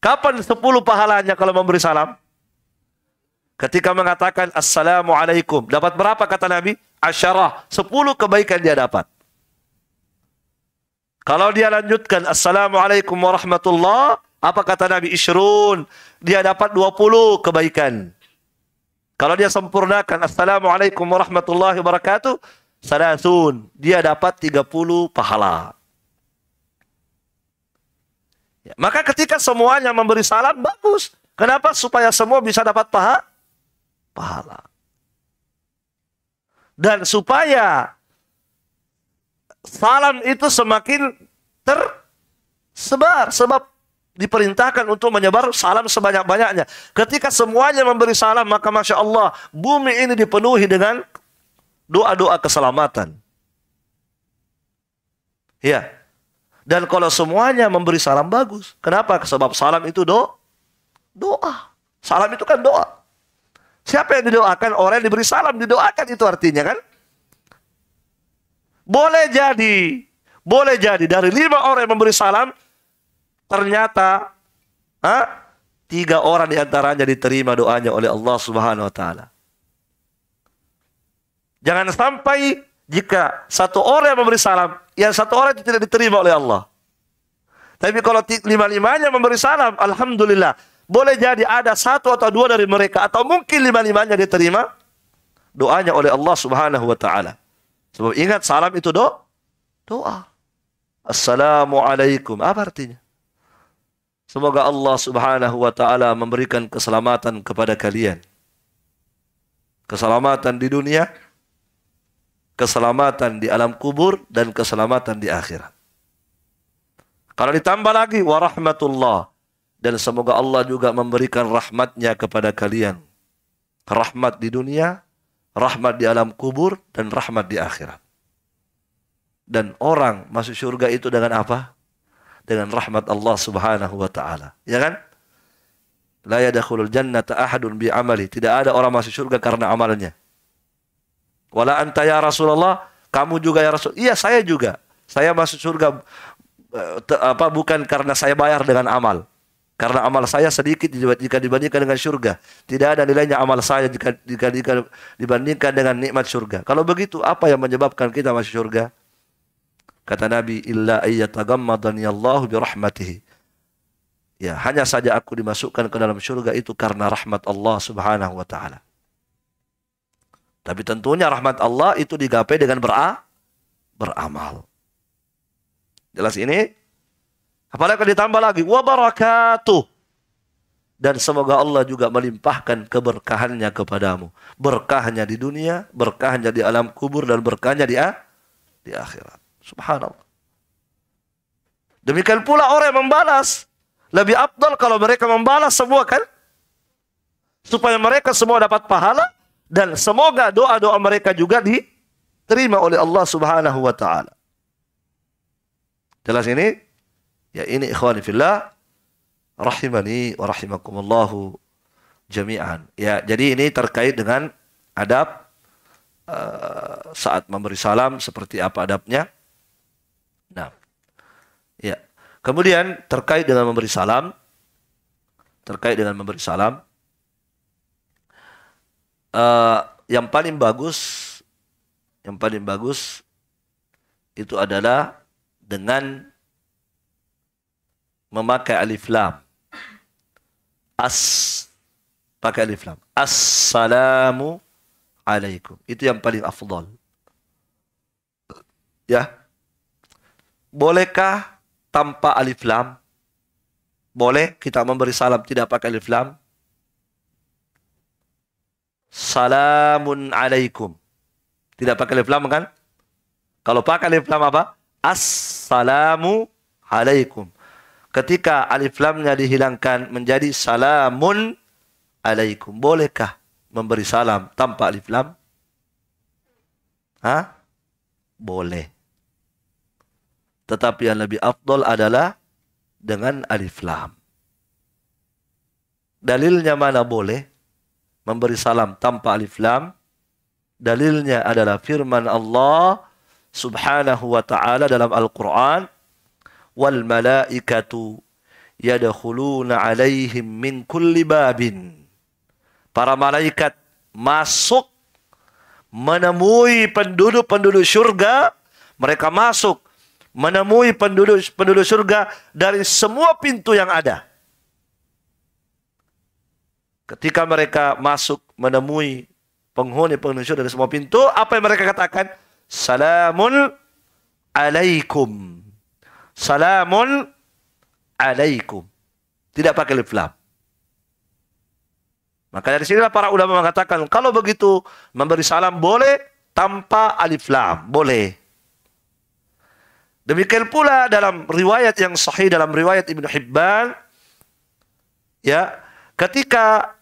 Kapan sepuluh pahalanya kalau memberi salam? Ketika mengatakan Assalamualaikum. Dapat berapa kata Nabi? asyarah. Sepuluh kebaikan dia dapat. Kalau dia lanjutkan, Assalamualaikum warahmatullah. Apa kata Nabi Ishrun? Dia dapat 20 kebaikan. Kalau dia sempurnakan, Assalamualaikum warahmatullahi wabarakatuh. Salasun. Dia dapat 30 pahala. Ya, maka ketika semuanya memberi salam, bagus. Kenapa? Supaya semua bisa dapat paha? pahala dan supaya salam itu semakin tersebar sebab diperintahkan untuk menyebar salam sebanyak-banyaknya. Ketika semuanya memberi salam, maka Masya Allah, bumi ini dipenuhi dengan doa-doa keselamatan. Ya. Dan kalau semuanya memberi salam bagus. Kenapa? Sebab salam itu do doa. Salam itu kan doa. Siapa yang didoakan? Orang yang diberi salam didoakan itu artinya kan? Boleh jadi, boleh jadi dari lima orang yang memberi salam ternyata ha, tiga orang diantaranya diterima doanya oleh Allah Subhanahu Wa Taala. Jangan sampai jika satu orang yang memberi salam, yang satu orang itu tidak diterima oleh Allah. Tapi kalau lima-limanya memberi salam, Alhamdulillah. Boleh jadi ada satu atau dua dari mereka atau mungkin lima-limanya diterima doanya oleh Allah Subhanahu wa taala. Sebab ingat salam itu do doa. Assalamualaikum. Apa artinya? Semoga Allah Subhanahu wa taala memberikan keselamatan kepada kalian. Keselamatan di dunia, keselamatan di alam kubur dan keselamatan di akhirat. Kalau ditambah lagi warahmatullah dan semoga Allah juga memberikan rahmatnya kepada kalian. Rahmat di dunia, rahmat di alam kubur, dan rahmat di akhirat. Dan orang masuk surga itu dengan apa? Dengan rahmat Allah subhanahu wa ta'ala. Ya kan? La yadakhulul jannata ahadun bi amali. Tidak ada orang masuk surga karena amalnya. Wala anta ya Rasulullah, kamu juga ya Rasul. Iya, saya juga. Saya masuk surga eh, apa bukan karena saya bayar dengan amal karena amal saya sedikit jika dibandingkan dengan surga. Tidak ada nilainya amal saya jika, jika, jika dibandingkan dengan nikmat surga. Kalau begitu, apa yang menyebabkan kita masuk surga? Kata Nabi, illa ayyatagammadani Allah birahmatihi. Ya, hanya saja aku dimasukkan ke dalam surga itu karena rahmat Allah subhanahu wa ta'ala. Tapi tentunya rahmat Allah itu digapai dengan ber beramal. Jelas ini? Apalagi ditambah lagi wa Dan semoga Allah juga melimpahkan keberkahannya kepadamu. Berkahnya di dunia, berkahnya di alam kubur dan berkahnya di di akhirat. Subhanallah. Demikian pula orang yang membalas lebih abdul kalau mereka membalas semua kan supaya mereka semua dapat pahala dan semoga doa-doa mereka juga diterima oleh Allah Subhanahu wa taala. Jelas ini? Ya ini ikhwani fillah rahimani wa rahimakumullahu jami'an. Ya, jadi ini terkait dengan adab uh, saat memberi salam seperti apa adabnya. Nah. Ya. Kemudian terkait dengan memberi salam terkait dengan memberi salam uh, yang paling bagus yang paling bagus itu adalah dengan memakai alif lam. As pakai alif lam. Assalamu alaikum. Itu yang paling afdal. Ya. Bolehkah tanpa alif lam? Boleh kita memberi salam tidak pakai alif lam? Salamun alaikum. Tidak pakai alif lam kan? Kalau pakai alif lam apa? Assalamu alaikum ketika alif lamnya dihilangkan menjadi salamun alaikum. Bolehkah memberi salam tanpa alif lam? Hah? Boleh. Tetapi yang lebih afdol adalah dengan alif lam. Dalilnya mana boleh memberi salam tanpa alif lam? Dalilnya adalah firman Allah Subhanahu wa taala dalam Al-Qur'an wal malaikatu yadkhuluna alaihim min kulli babin. Para malaikat masuk menemui penduduk-penduduk surga, mereka masuk menemui penduduk-penduduk surga dari semua pintu yang ada. Ketika mereka masuk menemui penghuni-penghuni surga dari semua pintu, apa yang mereka katakan? Salamun alaikum. Salamun alaikum. Tidak pakai alif lam. Maka dari sinilah para ulama mengatakan kalau begitu memberi salam boleh tanpa alif lam, boleh. Demikian pula dalam riwayat yang sahih dalam riwayat Ibn Hibban ya, ketika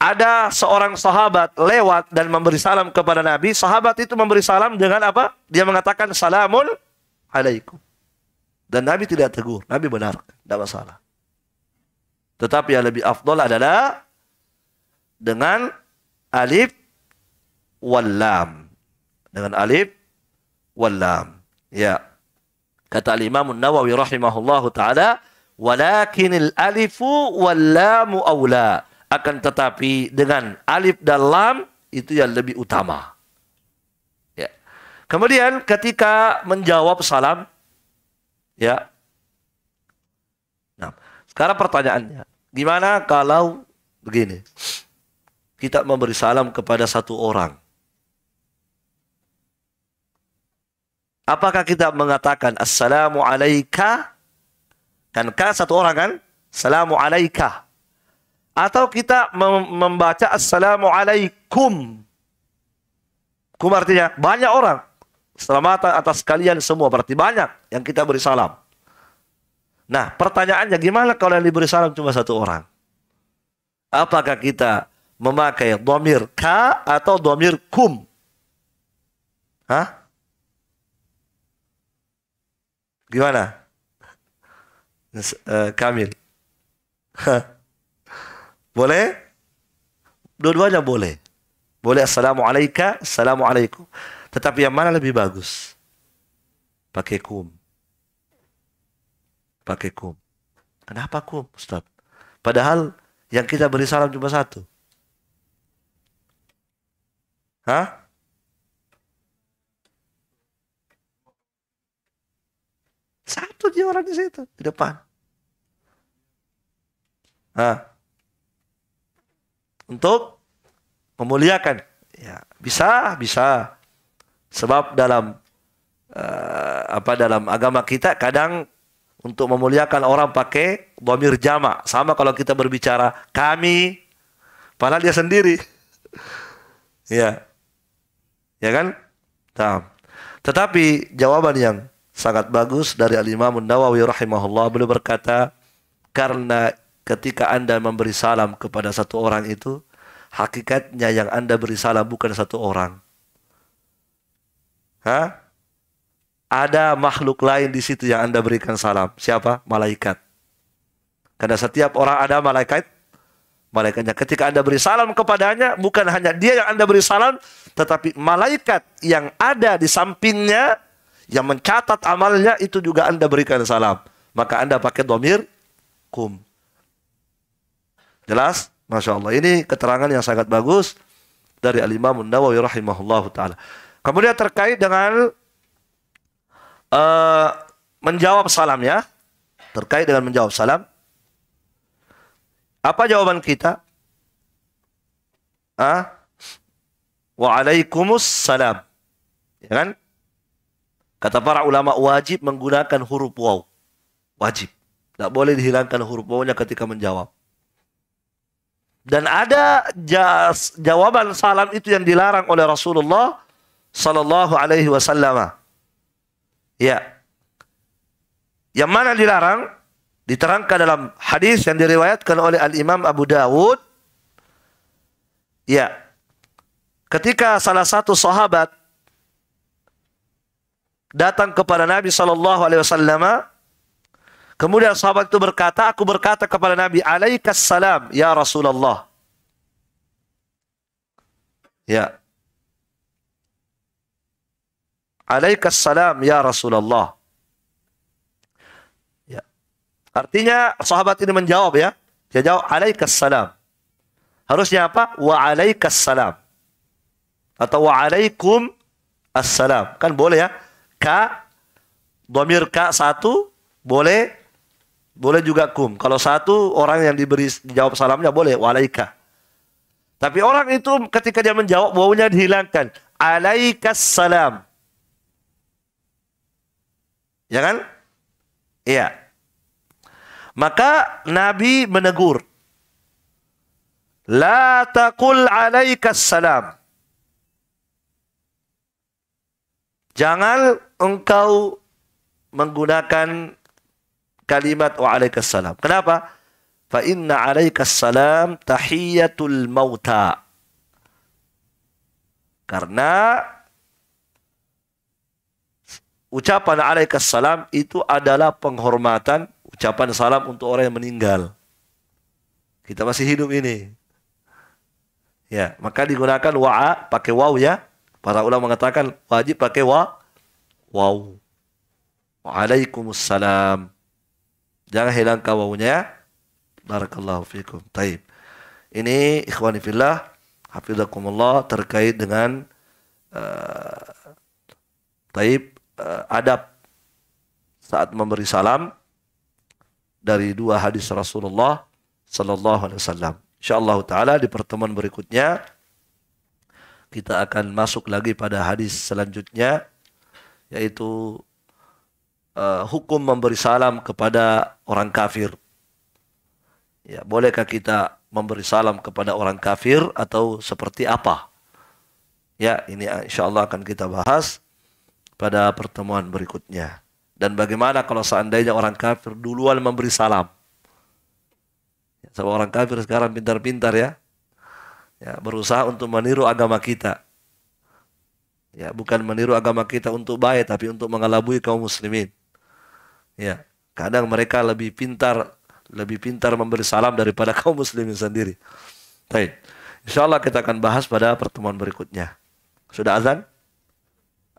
ada seorang sahabat lewat dan memberi salam kepada Nabi, sahabat itu memberi salam dengan apa? Dia mengatakan salamun alaikum. Dan Nabi tidak tegur, Nabi benar, tidak masalah. Tetapi yang lebih afdol adalah dengan alif wallam. Dengan alif wallam. Ya. Kata Imam Nawawi rahimahullahu taala, "Walakinil alifu wallamu aula." Akan tetapi dengan alif dan lam itu yang lebih utama. Kemudian ketika menjawab salam, ya. Nah, sekarang pertanyaannya, gimana kalau begini? Kita memberi salam kepada satu orang. Apakah kita mengatakan assalamu alaika? Kan ka satu orang kan? Assalamu alaika. Atau kita membaca assalamu alaikum. Kum artinya banyak orang keselamatan atas kalian semua. Berarti banyak yang kita beri salam. Nah, pertanyaannya gimana kalau yang diberi salam cuma satu orang? Apakah kita memakai domir ka atau domir kum? Hah? Gimana? Eh, Kamil. boleh? Dua-duanya boleh. Boleh assalamualaikum, assalamualaikum. Tetapi yang mana lebih bagus? Pakai kum. Pakai kum. Kenapa kum, Ustaz? Padahal yang kita beri salam cuma satu. Hah? Satu dia orang di situ, di depan. Hah? Untuk memuliakan. Ya, bisa, bisa. Sebab dalam uh, apa dalam agama kita kadang untuk memuliakan orang pakai bomir jama Sama kalau kita berbicara kami, padahal dia sendiri. ya. Ya kan? Nah. Tetapi jawaban yang sangat bagus dari Al-Imam Nawawi rahimahullah beliau berkata karena ketika Anda memberi salam kepada satu orang itu hakikatnya yang Anda beri salam bukan satu orang Hah? Ada makhluk lain di situ yang Anda berikan salam. Siapa? Malaikat. Karena setiap orang ada malaikat malaikatnya. Ketika Anda beri salam kepadanya, bukan hanya dia yang Anda beri salam, tetapi malaikat yang ada di sampingnya, yang mencatat amalnya, itu juga Anda berikan salam. Maka Anda pakai domir, kum. Jelas? Masya Allah. Ini keterangan yang sangat bagus dari Al-Imam Nawawi rahimahullah ta'ala. Kemudian terkait dengan uh, menjawab salam ya. Terkait dengan menjawab salam. Apa jawaban kita? Ah? Waalaikumsalam. Ya kan? Kata para ulama wajib menggunakan huruf waw. Wajib. Tidak boleh dihilangkan huruf wawnya ketika menjawab. Dan ada jawaban salam itu yang dilarang oleh Rasulullah sallallahu alaihi wasallam. Ya. Yang mana dilarang diterangkan dalam hadis yang diriwayatkan oleh Al-Imam Abu Dawud. Ya. Ketika salah satu sahabat datang kepada Nabi sallallahu alaihi wasallam, kemudian sahabat itu berkata, aku berkata kepada Nabi, "Alaikas salam ya Rasulullah." Ya. Alaikas ya Rasulullah. Ya. Artinya sahabat ini menjawab ya. Dia jawab alaikas salam. Harusnya apa? Wa alaikas salam. Atau wa alaikum assalam. Kan boleh ya. Ka domir ka satu boleh boleh juga kum. Kalau satu orang yang diberi jawab salamnya boleh wa alaika. Tapi orang itu ketika dia menjawab baunya dihilangkan. Alaikas salam. Ya kan? Iya. Maka Nabi menegur. La taqul alaikas salam. Jangan engkau menggunakan kalimat wa Kenapa? Fa inna alaikas salam tahiyatul mauta. Karena ucapan alaikassalam itu adalah penghormatan ucapan salam untuk orang yang meninggal. Kita masih hidup ini. Ya, maka digunakan wa'a pakai waw ya. Para ulama mengatakan wajib pakai wa waw. Waalaikumsalam. Jangan hilangkan wawnya. Barakallahu fikum. Taib. Ini ikhwani fillah, hafizakumullah terkait dengan uh, taib uh, adab saat memberi salam dari dua hadis Rasulullah Sallallahu Alaihi Wasallam. Insyaallah taala di pertemuan berikutnya kita akan masuk lagi pada hadis selanjutnya yaitu uh, hukum memberi salam kepada orang kafir. Ya, bolehkah kita memberi salam kepada orang kafir atau seperti apa? Ya, ini insyaallah akan kita bahas pada pertemuan berikutnya. Dan bagaimana kalau seandainya orang kafir duluan memberi salam? Ya, sama orang kafir sekarang pintar-pintar ya. ya. Berusaha untuk meniru agama kita. Ya, bukan meniru agama kita untuk baik tapi untuk mengelabui kaum muslimin. Ya, kadang mereka lebih pintar lebih pintar memberi salam daripada kaum muslimin sendiri. Baik. Insya Allah kita akan bahas pada pertemuan berikutnya. Sudah azan?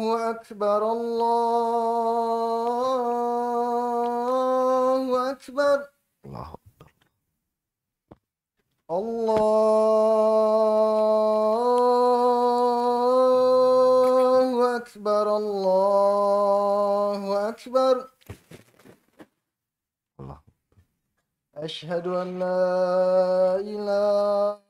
الله أكبر الله أكبر الله أكبر الله أكبر الله أكبر الله أشهد أن لا إله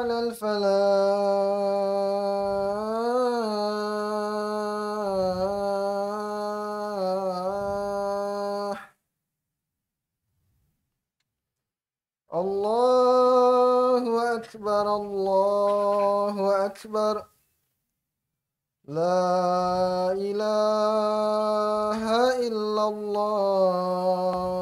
على الفلاح الله أكبر الله أكبر لا إله إلا الله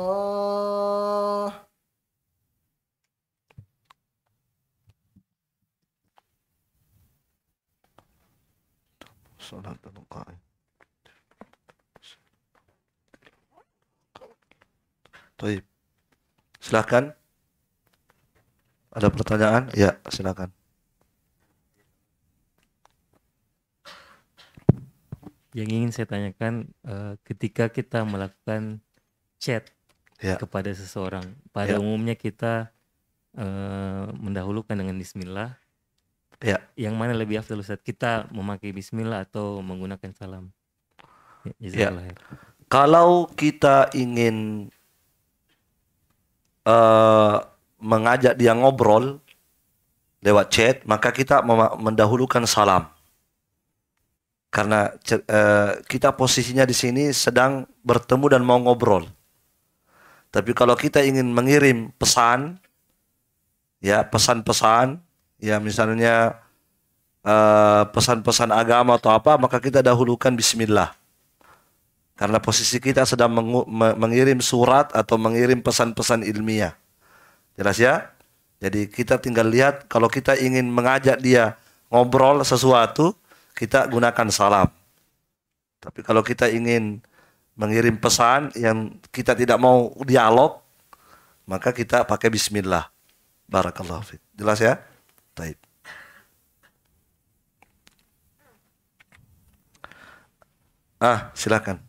Baik. Silahkan. Ada pertanyaan? Ya, silakan. Yang ingin saya tanyakan, eh, ketika kita melakukan chat ya. kepada seseorang, pada ya. umumnya kita eh, mendahulukan dengan Bismillah. Ya. Yang mana lebih afdal Ustaz? Kita memakai Bismillah atau menggunakan salam? Ya. ya. Kalau kita ingin uh, mengajak dia ngobrol lewat chat, maka kita mendahulukan salam. Karena uh, kita posisinya di sini sedang bertemu dan mau ngobrol. Tapi kalau kita ingin mengirim pesan, ya pesan-pesan, ya misalnya eh, pesan-pesan uh, pesan -pesan agama atau apa, maka kita dahulukan Bismillah. Karena posisi kita sedang mengirim surat atau mengirim pesan-pesan ilmiah. Jelas ya? Jadi kita tinggal lihat kalau kita ingin mengajak dia ngobrol sesuatu, kita gunakan salam. Tapi kalau kita ingin mengirim pesan yang kita tidak mau dialog, maka kita pakai bismillah. Barakallahu fiik. Jelas ya? Baik. Ah, silakan.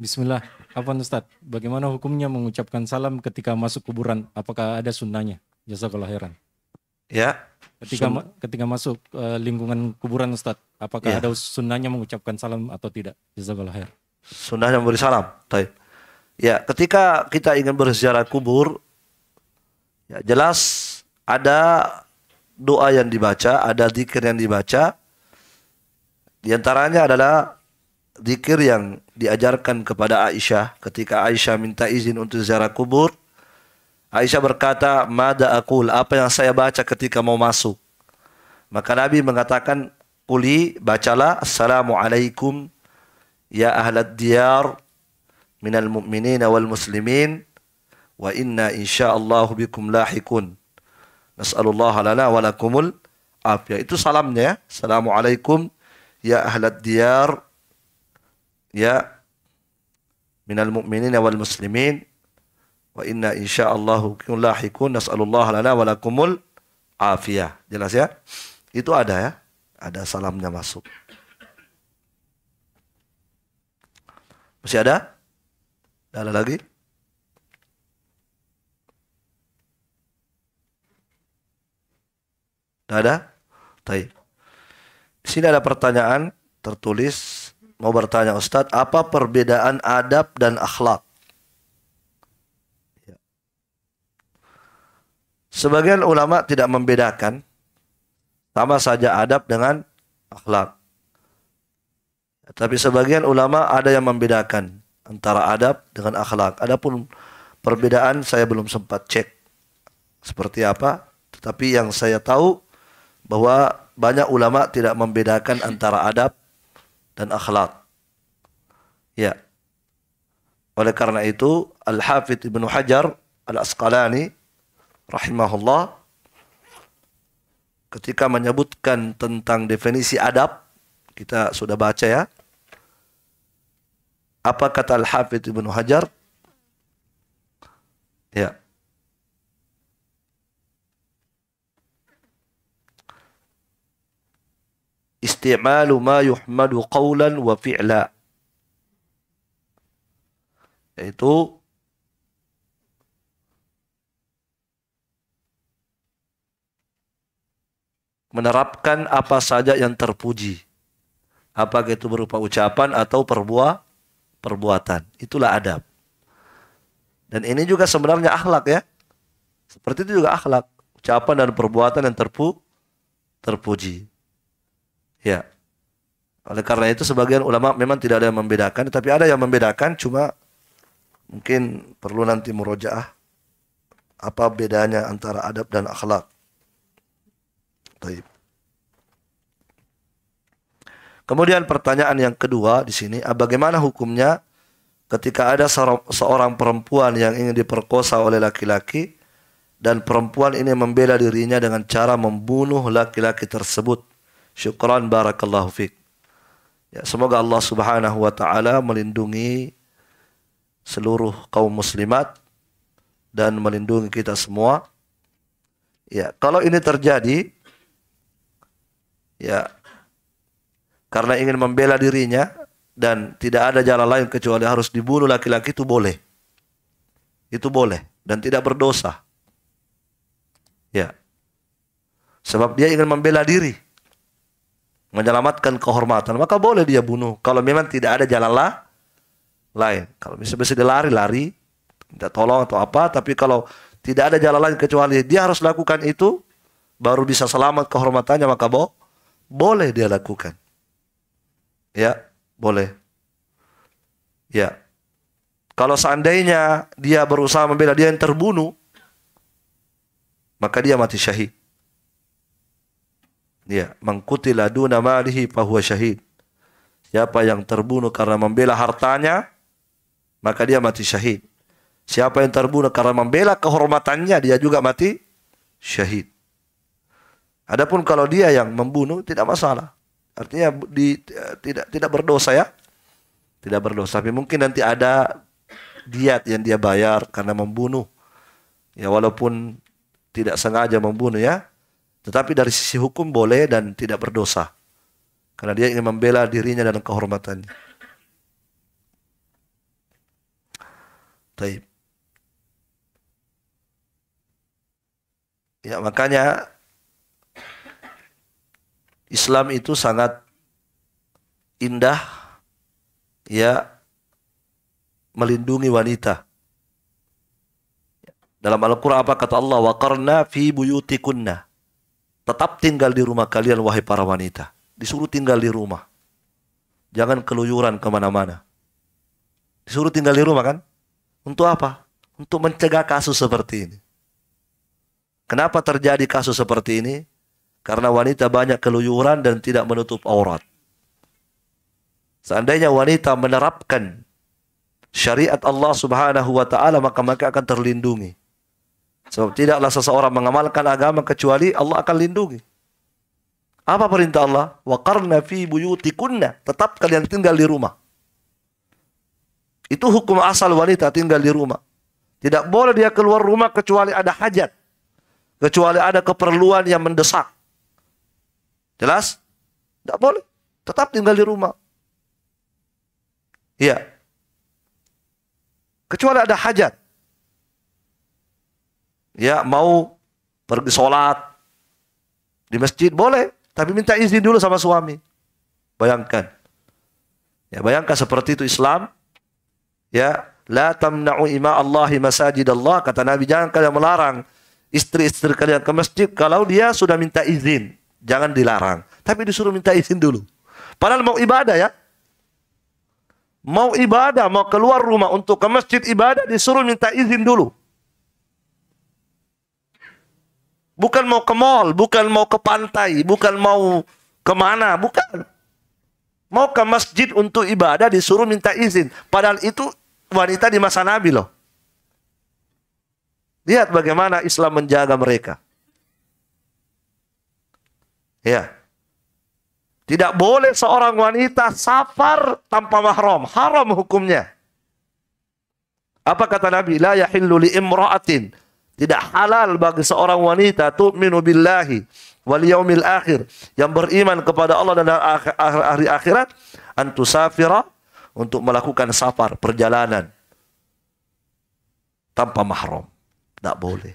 Bismillah. Apa Ustaz? Bagaimana hukumnya mengucapkan salam ketika masuk kuburan? Apakah ada sunnahnya? Jazakallah heran. Ya. Ketika ma ketika masuk uh, lingkungan kuburan Ustaz, apakah ya. ada sunnahnya mengucapkan salam atau tidak? Jazakallah heran. Sunnahnya memberi salam. Taib. Ya, ketika kita ingin berziarah kubur, ya jelas ada doa yang dibaca, ada zikir yang dibaca. Di antaranya adalah zikir yang diajarkan kepada Aisyah ketika Aisyah minta izin untuk ziarah kubur. Aisyah berkata, "Mada akul?" Apa yang saya baca ketika mau masuk? Maka Nabi mengatakan, "Kuli bacalah assalamualaikum ya ahlad diyar minal mu'minina wal muslimin wa inna insyaallah bikum lahikun." Nas'alullah lana wa lakumul afiyah. Itu salamnya, "Assalamualaikum ya ahlad diyar" ya minal mu'minin wal muslimin wa inna insyaallah lahikun nasallallahu lana wa lakumul afiyah jelas ya itu ada ya ada salamnya masuk masih ada Tidak ada lagi Tidak ada? Baik. Di sini ada pertanyaan tertulis mau bertanya Ustadz, apa perbedaan adab dan akhlak? Ya. Sebagian ulama tidak membedakan sama saja adab dengan akhlak. Tapi sebagian ulama ada yang membedakan antara adab dengan akhlak. Adapun perbedaan saya belum sempat cek seperti apa, tetapi yang saya tahu bahwa banyak ulama tidak membedakan antara adab dan akhlak. Ya. Oleh karena itu, Al-Hafidh Ibnu Hajar Al-Asqalani rahimahullah ketika menyebutkan tentang definisi adab, kita sudah baca ya. Apa kata Al-Hafidh Ibnu Hajar? Ya. isti'malu ma yuhmadu qawlan wa fi'la. Yaitu menerapkan apa saja yang terpuji. Apakah itu berupa ucapan atau perbuah perbuatan. Itulah adab. Dan ini juga sebenarnya akhlak ya. Seperti itu juga akhlak, ucapan dan perbuatan yang terpu terpuji. Ya. Oleh karena itu sebagian ulama memang tidak ada yang membedakan, tapi ada yang membedakan cuma mungkin perlu nanti murojaah apa bedanya antara adab dan akhlak. Baik. Kemudian pertanyaan yang kedua di sini, ah, bagaimana hukumnya ketika ada seorang perempuan yang ingin diperkosa oleh laki-laki dan perempuan ini membela dirinya dengan cara membunuh laki-laki tersebut? Syukran barakallahu fiqh. Ya, semoga Allah Subhanahu wa taala melindungi seluruh kaum muslimat dan melindungi kita semua. Ya, kalau ini terjadi ya karena ingin membela dirinya dan tidak ada jalan lain kecuali harus dibunuh laki-laki itu boleh. Itu boleh dan tidak berdosa. Ya. Sebab dia ingin membela diri menyelamatkan kehormatan, maka boleh dia bunuh. Kalau memang tidak ada jalan lah, lain. Kalau bisa bisa dilari lari-lari, minta tolong atau apa, tapi kalau tidak ada jalan lain kecuali dia harus lakukan itu, baru bisa selamat kehormatannya, maka bo boleh dia lakukan. Ya, boleh. Ya. Kalau seandainya dia berusaha membela dia yang terbunuh, maka dia mati syahid. Ya, mengkutila duna ma'lihi fahuwa syahid. Siapa yang terbunuh karena membela hartanya, maka dia mati syahid. Siapa yang terbunuh karena membela kehormatannya, dia juga mati syahid. Adapun kalau dia yang membunuh tidak masalah. Artinya di, eh, tidak tidak berdosa ya. Tidak berdosa, tapi mungkin nanti ada diat yang dia bayar karena membunuh. Ya walaupun tidak sengaja membunuh ya, tetapi dari sisi hukum boleh dan tidak berdosa. Karena dia ingin membela dirinya dan kehormatannya. Taib. Ya makanya Islam itu sangat indah ya melindungi wanita. Dalam Al-Qur'an apa kata Allah? Wa qarna fi buyutikunna. Tetap tinggal di rumah kalian wahai para wanita. Disuruh tinggal di rumah. Jangan keluyuran kemana-mana. Disuruh tinggal di rumah kan? Untuk apa? Untuk mencegah kasus seperti ini. Kenapa terjadi kasus seperti ini? Karena wanita banyak keluyuran dan tidak menutup aurat. Seandainya wanita menerapkan syariat Allah Subhanahu wa taala maka mereka akan terlindungi. Sebab tidaklah seseorang mengamalkan agama kecuali Allah akan lindungi. Apa perintah Allah? Wa karna fi buyutikunna. Tetap kalian tinggal di rumah. Itu hukum asal wanita tinggal di rumah. Tidak boleh dia keluar rumah kecuali ada hajat. Kecuali ada keperluan yang mendesak. Jelas? Tidak boleh. Tetap tinggal di rumah. Iya. Kecuali ada hajat ya mau pergi sholat di masjid boleh, tapi minta izin dulu sama suami. Bayangkan. Ya, bayangkan seperti itu Islam. Ya, la tamna'u ima Allahi masajid Allah. Kata Nabi, jangan kalian melarang istri-istri kalian ke masjid kalau dia sudah minta izin. Jangan dilarang. Tapi disuruh minta izin dulu. Padahal mau ibadah ya. Mau ibadah, mau keluar rumah untuk ke masjid ibadah disuruh minta izin dulu. Bukan mau ke mall, bukan mau ke pantai, bukan mau kemana, bukan. Mau ke masjid untuk ibadah disuruh minta izin. Padahal itu wanita di masa Nabi loh. Lihat bagaimana Islam menjaga mereka. Ya. Tidak boleh seorang wanita safar tanpa mahram. Haram hukumnya. Apa kata Nabi? La yahillu li imra'atin tidak halal bagi seorang wanita tu'minu billahi wal yaumil akhir yang beriman kepada Allah dan hari akhirat antusafira untuk melakukan safar perjalanan tanpa mahram. Tidak boleh.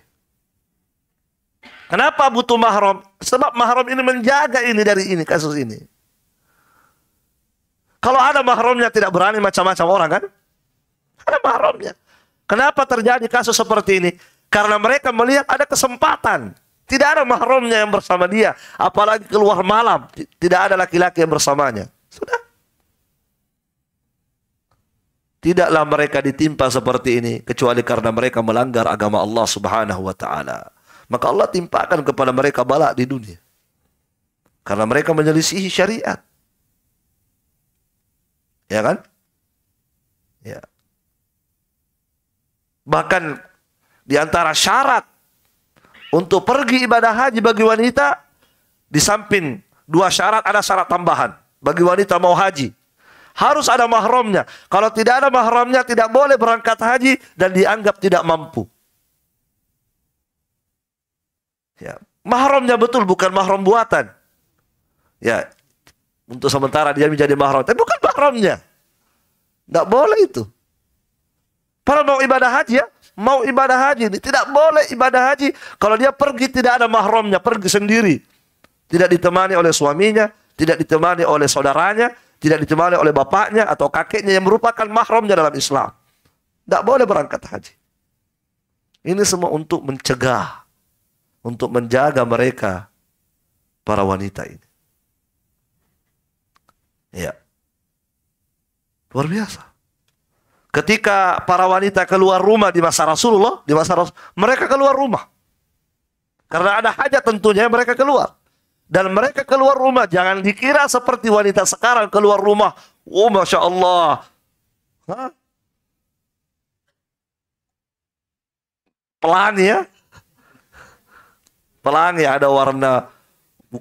Kenapa butuh mahram? Sebab mahram ini menjaga ini dari ini kasus ini. Kalau ada mahramnya tidak berani macam-macam orang kan? Ada mahramnya. Kenapa terjadi kasus seperti ini? Karena mereka melihat ada kesempatan. Tidak ada mahramnya yang bersama dia. Apalagi keluar malam. Tidak ada laki-laki yang bersamanya. Sudah. Tidaklah mereka ditimpa seperti ini. Kecuali karena mereka melanggar agama Allah subhanahu wa ta'ala. Maka Allah timpakan kepada mereka balak di dunia. Karena mereka menyelisihi syariat. Ya kan? Ya. Bahkan di antara syarat untuk pergi ibadah haji bagi wanita, di samping dua syarat ada syarat tambahan bagi wanita mau haji. Harus ada mahramnya. Kalau tidak ada mahramnya tidak boleh berangkat haji dan dianggap tidak mampu. Ya, mahramnya betul bukan mahram buatan. Ya, untuk sementara dia menjadi mahram, tapi bukan mahramnya. Tidak boleh itu. Para mau ibadah haji ya, mau ibadah haji. Tidak boleh ibadah haji kalau dia pergi tidak ada mahramnya, pergi sendiri. Tidak ditemani oleh suaminya, tidak ditemani oleh saudaranya, tidak ditemani oleh bapaknya atau kakeknya yang merupakan mahramnya dalam Islam. Tidak boleh berangkat haji. Ini semua untuk mencegah, untuk menjaga mereka, para wanita ini. Ya. Luar biasa. Ketika para wanita keluar rumah di masa Rasulullah, di masa Rasul, mereka keluar rumah. Karena ada hajat tentunya mereka keluar. Dan mereka keluar rumah, jangan dikira seperti wanita sekarang keluar rumah. Oh, Masya Allah. Hah? Pelan ya. Pelan ya, ada warna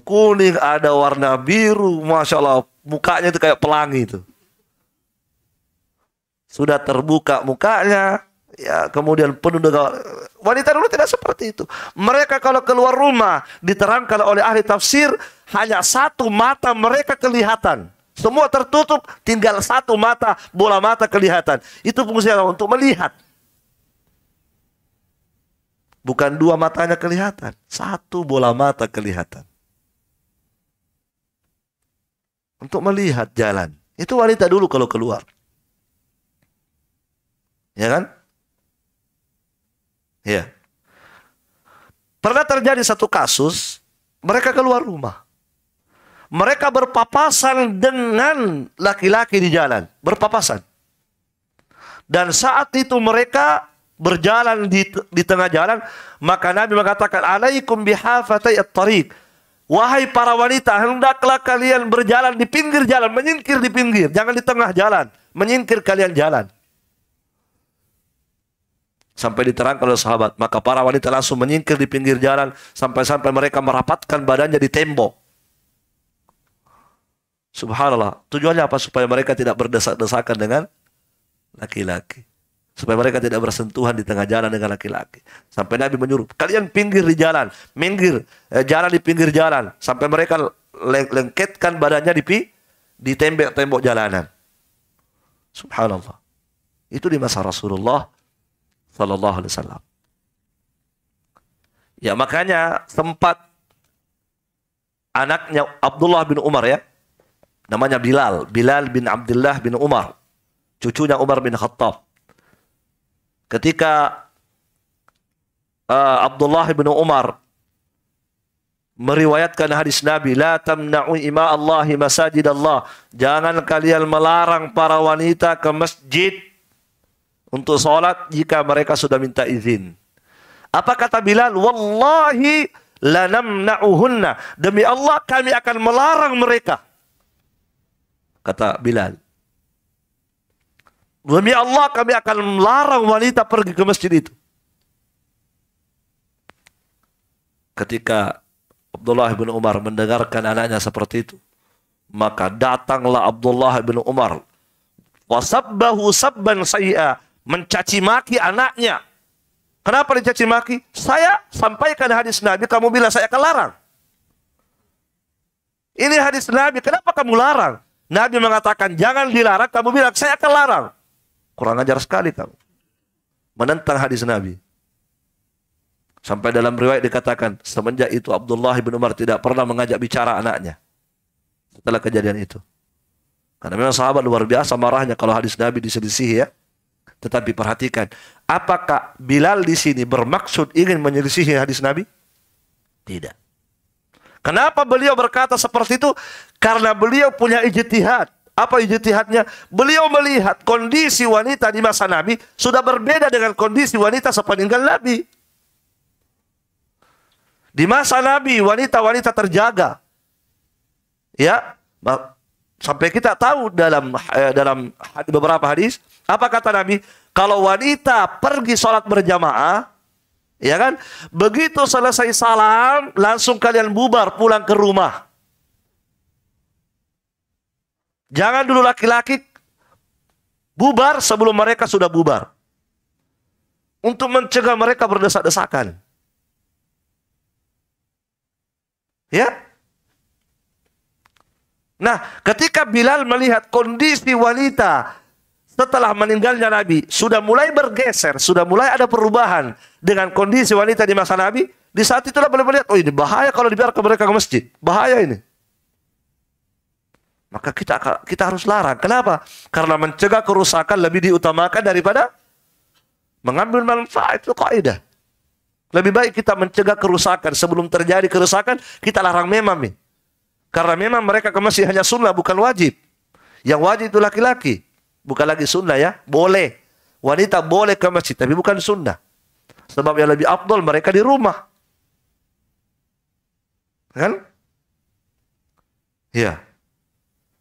kuning, ada warna biru. Masya Allah, mukanya itu kayak pelangi itu sudah terbuka mukanya, ya kemudian penuh dengan wanita dulu tidak seperti itu. Mereka kalau keluar rumah diterangkan oleh ahli tafsir hanya satu mata mereka kelihatan. Semua tertutup, tinggal satu mata, bola mata kelihatan. Itu fungsinya untuk melihat. Bukan dua matanya kelihatan, satu bola mata kelihatan. Untuk melihat jalan. Itu wanita dulu kalau keluar. Ya kan? Ya. Pernah terjadi satu kasus, mereka keluar rumah. Mereka berpapasan dengan laki-laki di jalan, berpapasan. Dan saat itu mereka berjalan di, di tengah jalan, maka Nabi mengatakan, "Alaikum bihafatai at-tariq." Wahai para wanita, hendaklah kalian berjalan di pinggir jalan, menyingkir di pinggir, jangan di tengah jalan, menyingkir kalian jalan. Sampai diterangkan oleh sahabat. Maka para wanita langsung menyingkir di pinggir jalan. Sampai-sampai mereka merapatkan badannya di tembok. Subhanallah. Tujuannya apa? Supaya mereka tidak berdesak-desakan dengan laki-laki. Supaya mereka tidak bersentuhan di tengah jalan dengan laki-laki. Sampai Nabi menyuruh, kalian pinggir di jalan. Minggir, eh, jalan di pinggir jalan. Sampai mereka lengketkan badannya di, pi di tembok-tembok jalanan. Subhanallah. Itu di masa Rasulullah Sallallahu Alaihi Wasallam. Ya makanya sempat anaknya Abdullah bin Umar ya, namanya Bilal, Bilal bin Abdullah bin Umar, cucunya Umar bin Khattab. Ketika uh, Abdullah bin Umar meriwayatkan hadis Nabi, la tamna'u ima Allahi masajid Allah. Jangan kalian melarang para wanita ke masjid untuk sholat jika mereka sudah minta izin. Apa kata Bilal? Wallahi lanamna'uhunna. Demi Allah kami akan melarang mereka. Kata Bilal. Demi Allah kami akan melarang wanita pergi ke masjid itu. Ketika Abdullah bin Umar mendengarkan anaknya seperti itu. Maka datanglah Abdullah bin Umar. Wasabbahu sabban sayi'ah mencaci maki anaknya. Kenapa dicaci maki? Saya sampaikan hadis Nabi, kamu bilang saya akan larang. Ini hadis Nabi, kenapa kamu larang? Nabi mengatakan jangan dilarang, kamu bilang saya akan larang. Kurang ajar sekali kamu. Menentang hadis Nabi. Sampai dalam riwayat dikatakan, semenjak itu Abdullah bin Umar tidak pernah mengajak bicara anaknya. Setelah kejadian itu. Karena memang sahabat luar biasa marahnya kalau hadis Nabi diselisihi ya. Tetapi perhatikan, apakah Bilal di sini bermaksud ingin menyelisihi hadis Nabi? Tidak. Kenapa beliau berkata seperti itu? Karena beliau punya ijtihad. Apa ijtihadnya? Beliau melihat kondisi wanita di masa Nabi sudah berbeda dengan kondisi wanita sepeninggal Nabi. Di masa Nabi wanita-wanita terjaga. Ya, sampai kita tahu dalam eh, dalam beberapa hadis apa kata Nabi? Kalau wanita pergi sholat berjamaah, ya kan? Begitu selesai salam, langsung kalian bubar pulang ke rumah. Jangan dulu laki-laki bubar sebelum mereka sudah bubar. Untuk mencegah mereka berdesak-desakan. Ya, Nah, ketika Bilal melihat kondisi wanita setelah meninggalnya Nabi sudah mulai bergeser, sudah mulai ada perubahan dengan kondisi wanita di masa Nabi. Di saat itulah boleh melihat, oh ini bahaya kalau dibiarkan mereka ke masjid, bahaya ini. Maka kita kita harus larang. Kenapa? Karena mencegah kerusakan lebih diutamakan daripada mengambil manfaat itu kaidah. Lebih baik kita mencegah kerusakan sebelum terjadi kerusakan kita larang memang nih. Karena memang mereka ke masjid hanya sunnah bukan wajib. Yang wajib itu laki-laki. Bukan lagi sunnah ya. Boleh. Wanita boleh ke masjid, tapi bukan sunnah. Sebab yang lebih abdul mereka di rumah. Kan? Ya.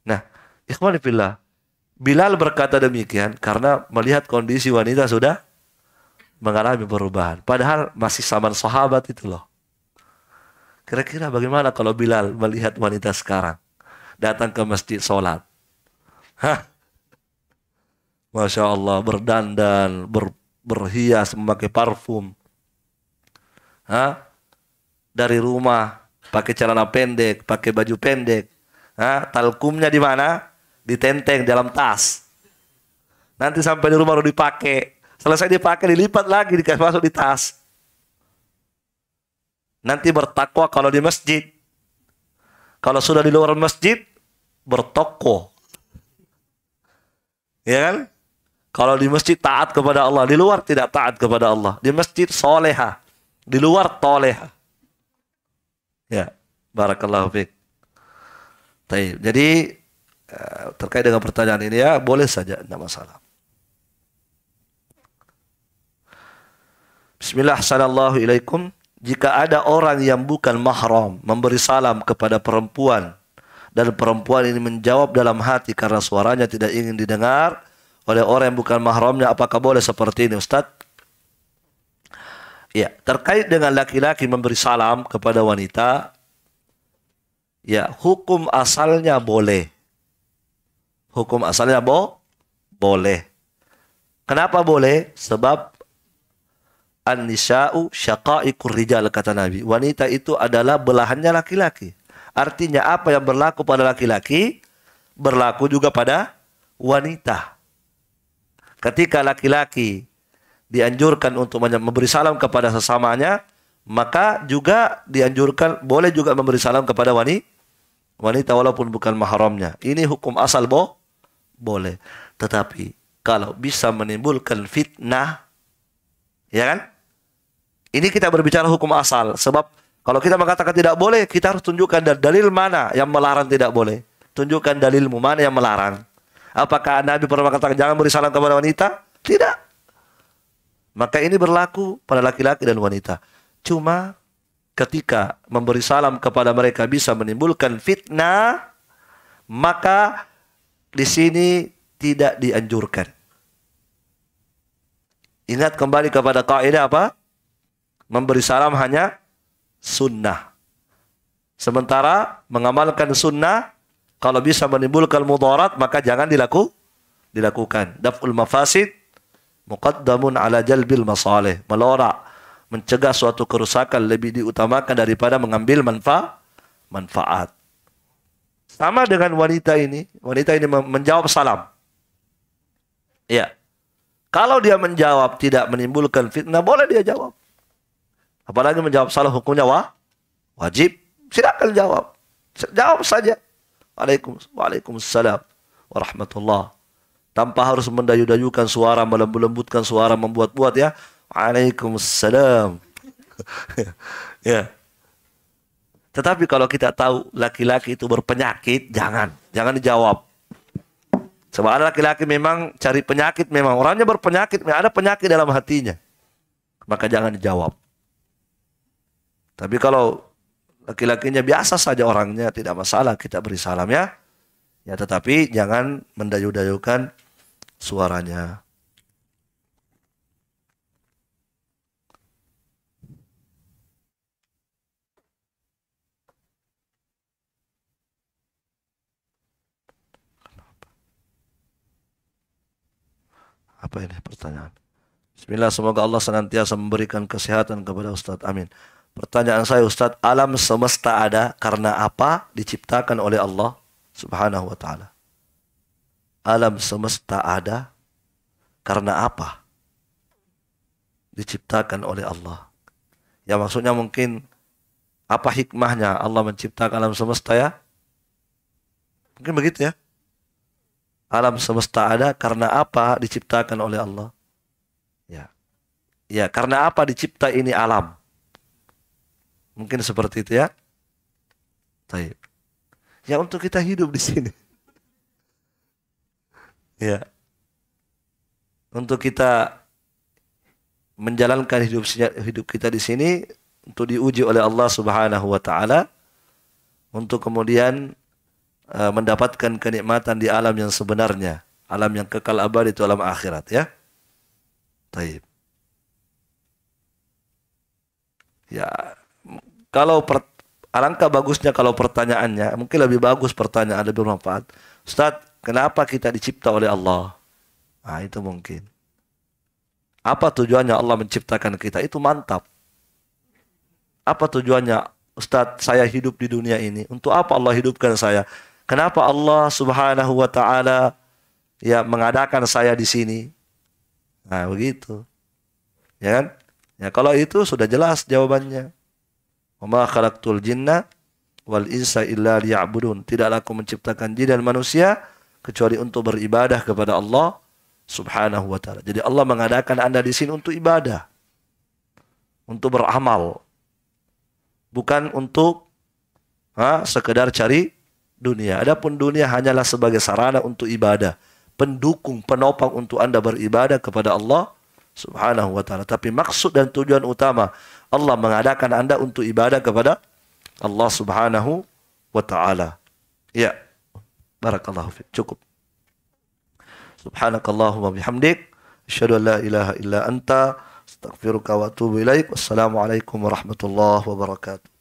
Nah, ikhwan fillah, Bilal berkata demikian karena melihat kondisi wanita sudah mengalami perubahan. Padahal masih zaman sahabat itu loh. Kira-kira bagaimana kalau Bilal melihat wanita sekarang datang ke masjid sholat? Hah? Masya Allah, berdandan, ber, berhias, memakai parfum. Hah? Dari rumah, pakai celana pendek, pakai baju pendek. Hah? Talkumnya di mana? di tenteng dalam tas. Nanti sampai di rumah baru dipakai. Selesai dipakai, dilipat lagi, dikasih masuk di tas. Nanti bertakwa kalau di masjid. Kalau sudah di luar masjid, bertokoh. Ya kan? Kalau di masjid taat kepada Allah, di luar tidak taat kepada Allah. Di masjid soleha, di luar toleha. Ya, barakallahu fiik. Jadi eh, terkait dengan pertanyaan ini ya boleh saja tidak masalah. Bismillah assalamualaikum. Jika ada orang yang bukan mahram memberi salam kepada perempuan dan perempuan ini menjawab dalam hati karena suaranya tidak ingin didengar, oleh orang yang bukan mahramnya apakah boleh seperti ini Ustaz? Ya, terkait dengan laki-laki memberi salam kepada wanita, ya hukum asalnya boleh. Hukum asalnya bo boleh. Kenapa boleh? Sebab an-nisa'u syaqa'iqur rijal kata Nabi. Wanita itu adalah belahannya laki-laki. Artinya apa yang berlaku pada laki-laki berlaku juga pada wanita. Ketika laki-laki dianjurkan untuk memberi salam kepada sesamanya, maka juga dianjurkan boleh juga memberi salam kepada wanita wanita walaupun bukan mahramnya. Ini hukum asal boh boleh. Tetapi kalau bisa menimbulkan fitnah, ya kan? Ini kita berbicara hukum asal. Sebab kalau kita mengatakan tidak boleh, kita harus tunjukkan dalil mana yang melarang tidak boleh. Tunjukkan dalilmu mana yang melarang. Apakah Nabi pernah katakan jangan beri salam kepada wanita? Tidak. Maka ini berlaku pada laki-laki dan wanita. Cuma ketika memberi salam kepada mereka bisa menimbulkan fitnah, maka di sini tidak dianjurkan. Ingat kembali kepada kaidah apa? Memberi salam hanya sunnah. Sementara mengamalkan sunnah kalau bisa menimbulkan mudarat maka jangan dilaku dilakukan. Daf'ul mafasid muqaddamun ala jalbil masalih. Melora mencegah suatu kerusakan lebih diutamakan daripada mengambil manfa manfaat. Sama dengan wanita ini, wanita ini menjawab salam. Ya. Kalau dia menjawab tidak menimbulkan fitnah, boleh dia jawab. Apalagi menjawab salah hukumnya wah, wajib. Silakan jawab. Jawab saja. Waalaikumsalam warahmatullah. Tanpa harus mendayu-dayukan suara, melembut-lembutkan suara, membuat-buat ya. Waalaikumsalam. ya. Tetapi kalau kita tahu laki-laki itu berpenyakit, jangan, jangan dijawab. Sebab ada laki-laki memang cari penyakit memang orangnya berpenyakit, ada penyakit dalam hatinya. Maka jangan dijawab. Tapi kalau Laki-lakinya biasa saja orangnya, tidak masalah kita beri salam ya. Ya tetapi jangan mendayu-dayukan suaranya. Apa ini pertanyaan? Bismillah, semoga Allah senantiasa memberikan kesehatan kepada Ustadz. Amin. Pertanyaan saya Ustadz, alam semesta ada karena apa diciptakan oleh Allah subhanahu wa ta'ala? Alam semesta ada karena apa diciptakan oleh Allah? Ya maksudnya mungkin apa hikmahnya Allah menciptakan alam semesta ya? Mungkin begitu ya. Alam semesta ada karena apa diciptakan oleh Allah? Ya. Ya, karena apa dicipta ini alam? Mungkin seperti itu ya. Taib. Ya untuk kita hidup di sini. ya. Untuk kita menjalankan hidup hidup kita di sini untuk diuji oleh Allah Subhanahu wa taala untuk kemudian uh, mendapatkan kenikmatan di alam yang sebenarnya, alam yang kekal abadi itu alam akhirat ya. Taib. Ya, kalau per, alangkah bagusnya kalau pertanyaannya mungkin lebih bagus pertanyaan lebih bermanfaat Ustaz kenapa kita dicipta oleh Allah nah itu mungkin apa tujuannya Allah menciptakan kita itu mantap apa tujuannya Ustaz saya hidup di dunia ini untuk apa Allah hidupkan saya kenapa Allah subhanahu wa ta'ala ya mengadakan saya di sini nah begitu ya kan ya kalau itu sudah jelas jawabannya Wa jinna wal insa illa liya'budun. Tidaklah aku menciptakan jin dan manusia kecuali untuk beribadah kepada Allah Subhanahu wa taala. Jadi Allah mengadakan Anda di sini untuk ibadah. Untuk beramal. Bukan untuk ha, sekedar cari dunia. Adapun dunia hanyalah sebagai sarana untuk ibadah, pendukung, penopang untuk Anda beribadah kepada Allah Subhanahu wa taala. Tapi maksud dan tujuan utama Allah mengadakan Anda untuk ibadah kepada Allah Subhanahu wa taala. Ya. Barakallahu fiik. Cukup. Subhanakallahumma bihamdik asyhadu an la ilaha illa anta astaghfiruka wa atubu ilaik. Wassalamualaikum warahmatullahi wabarakatuh.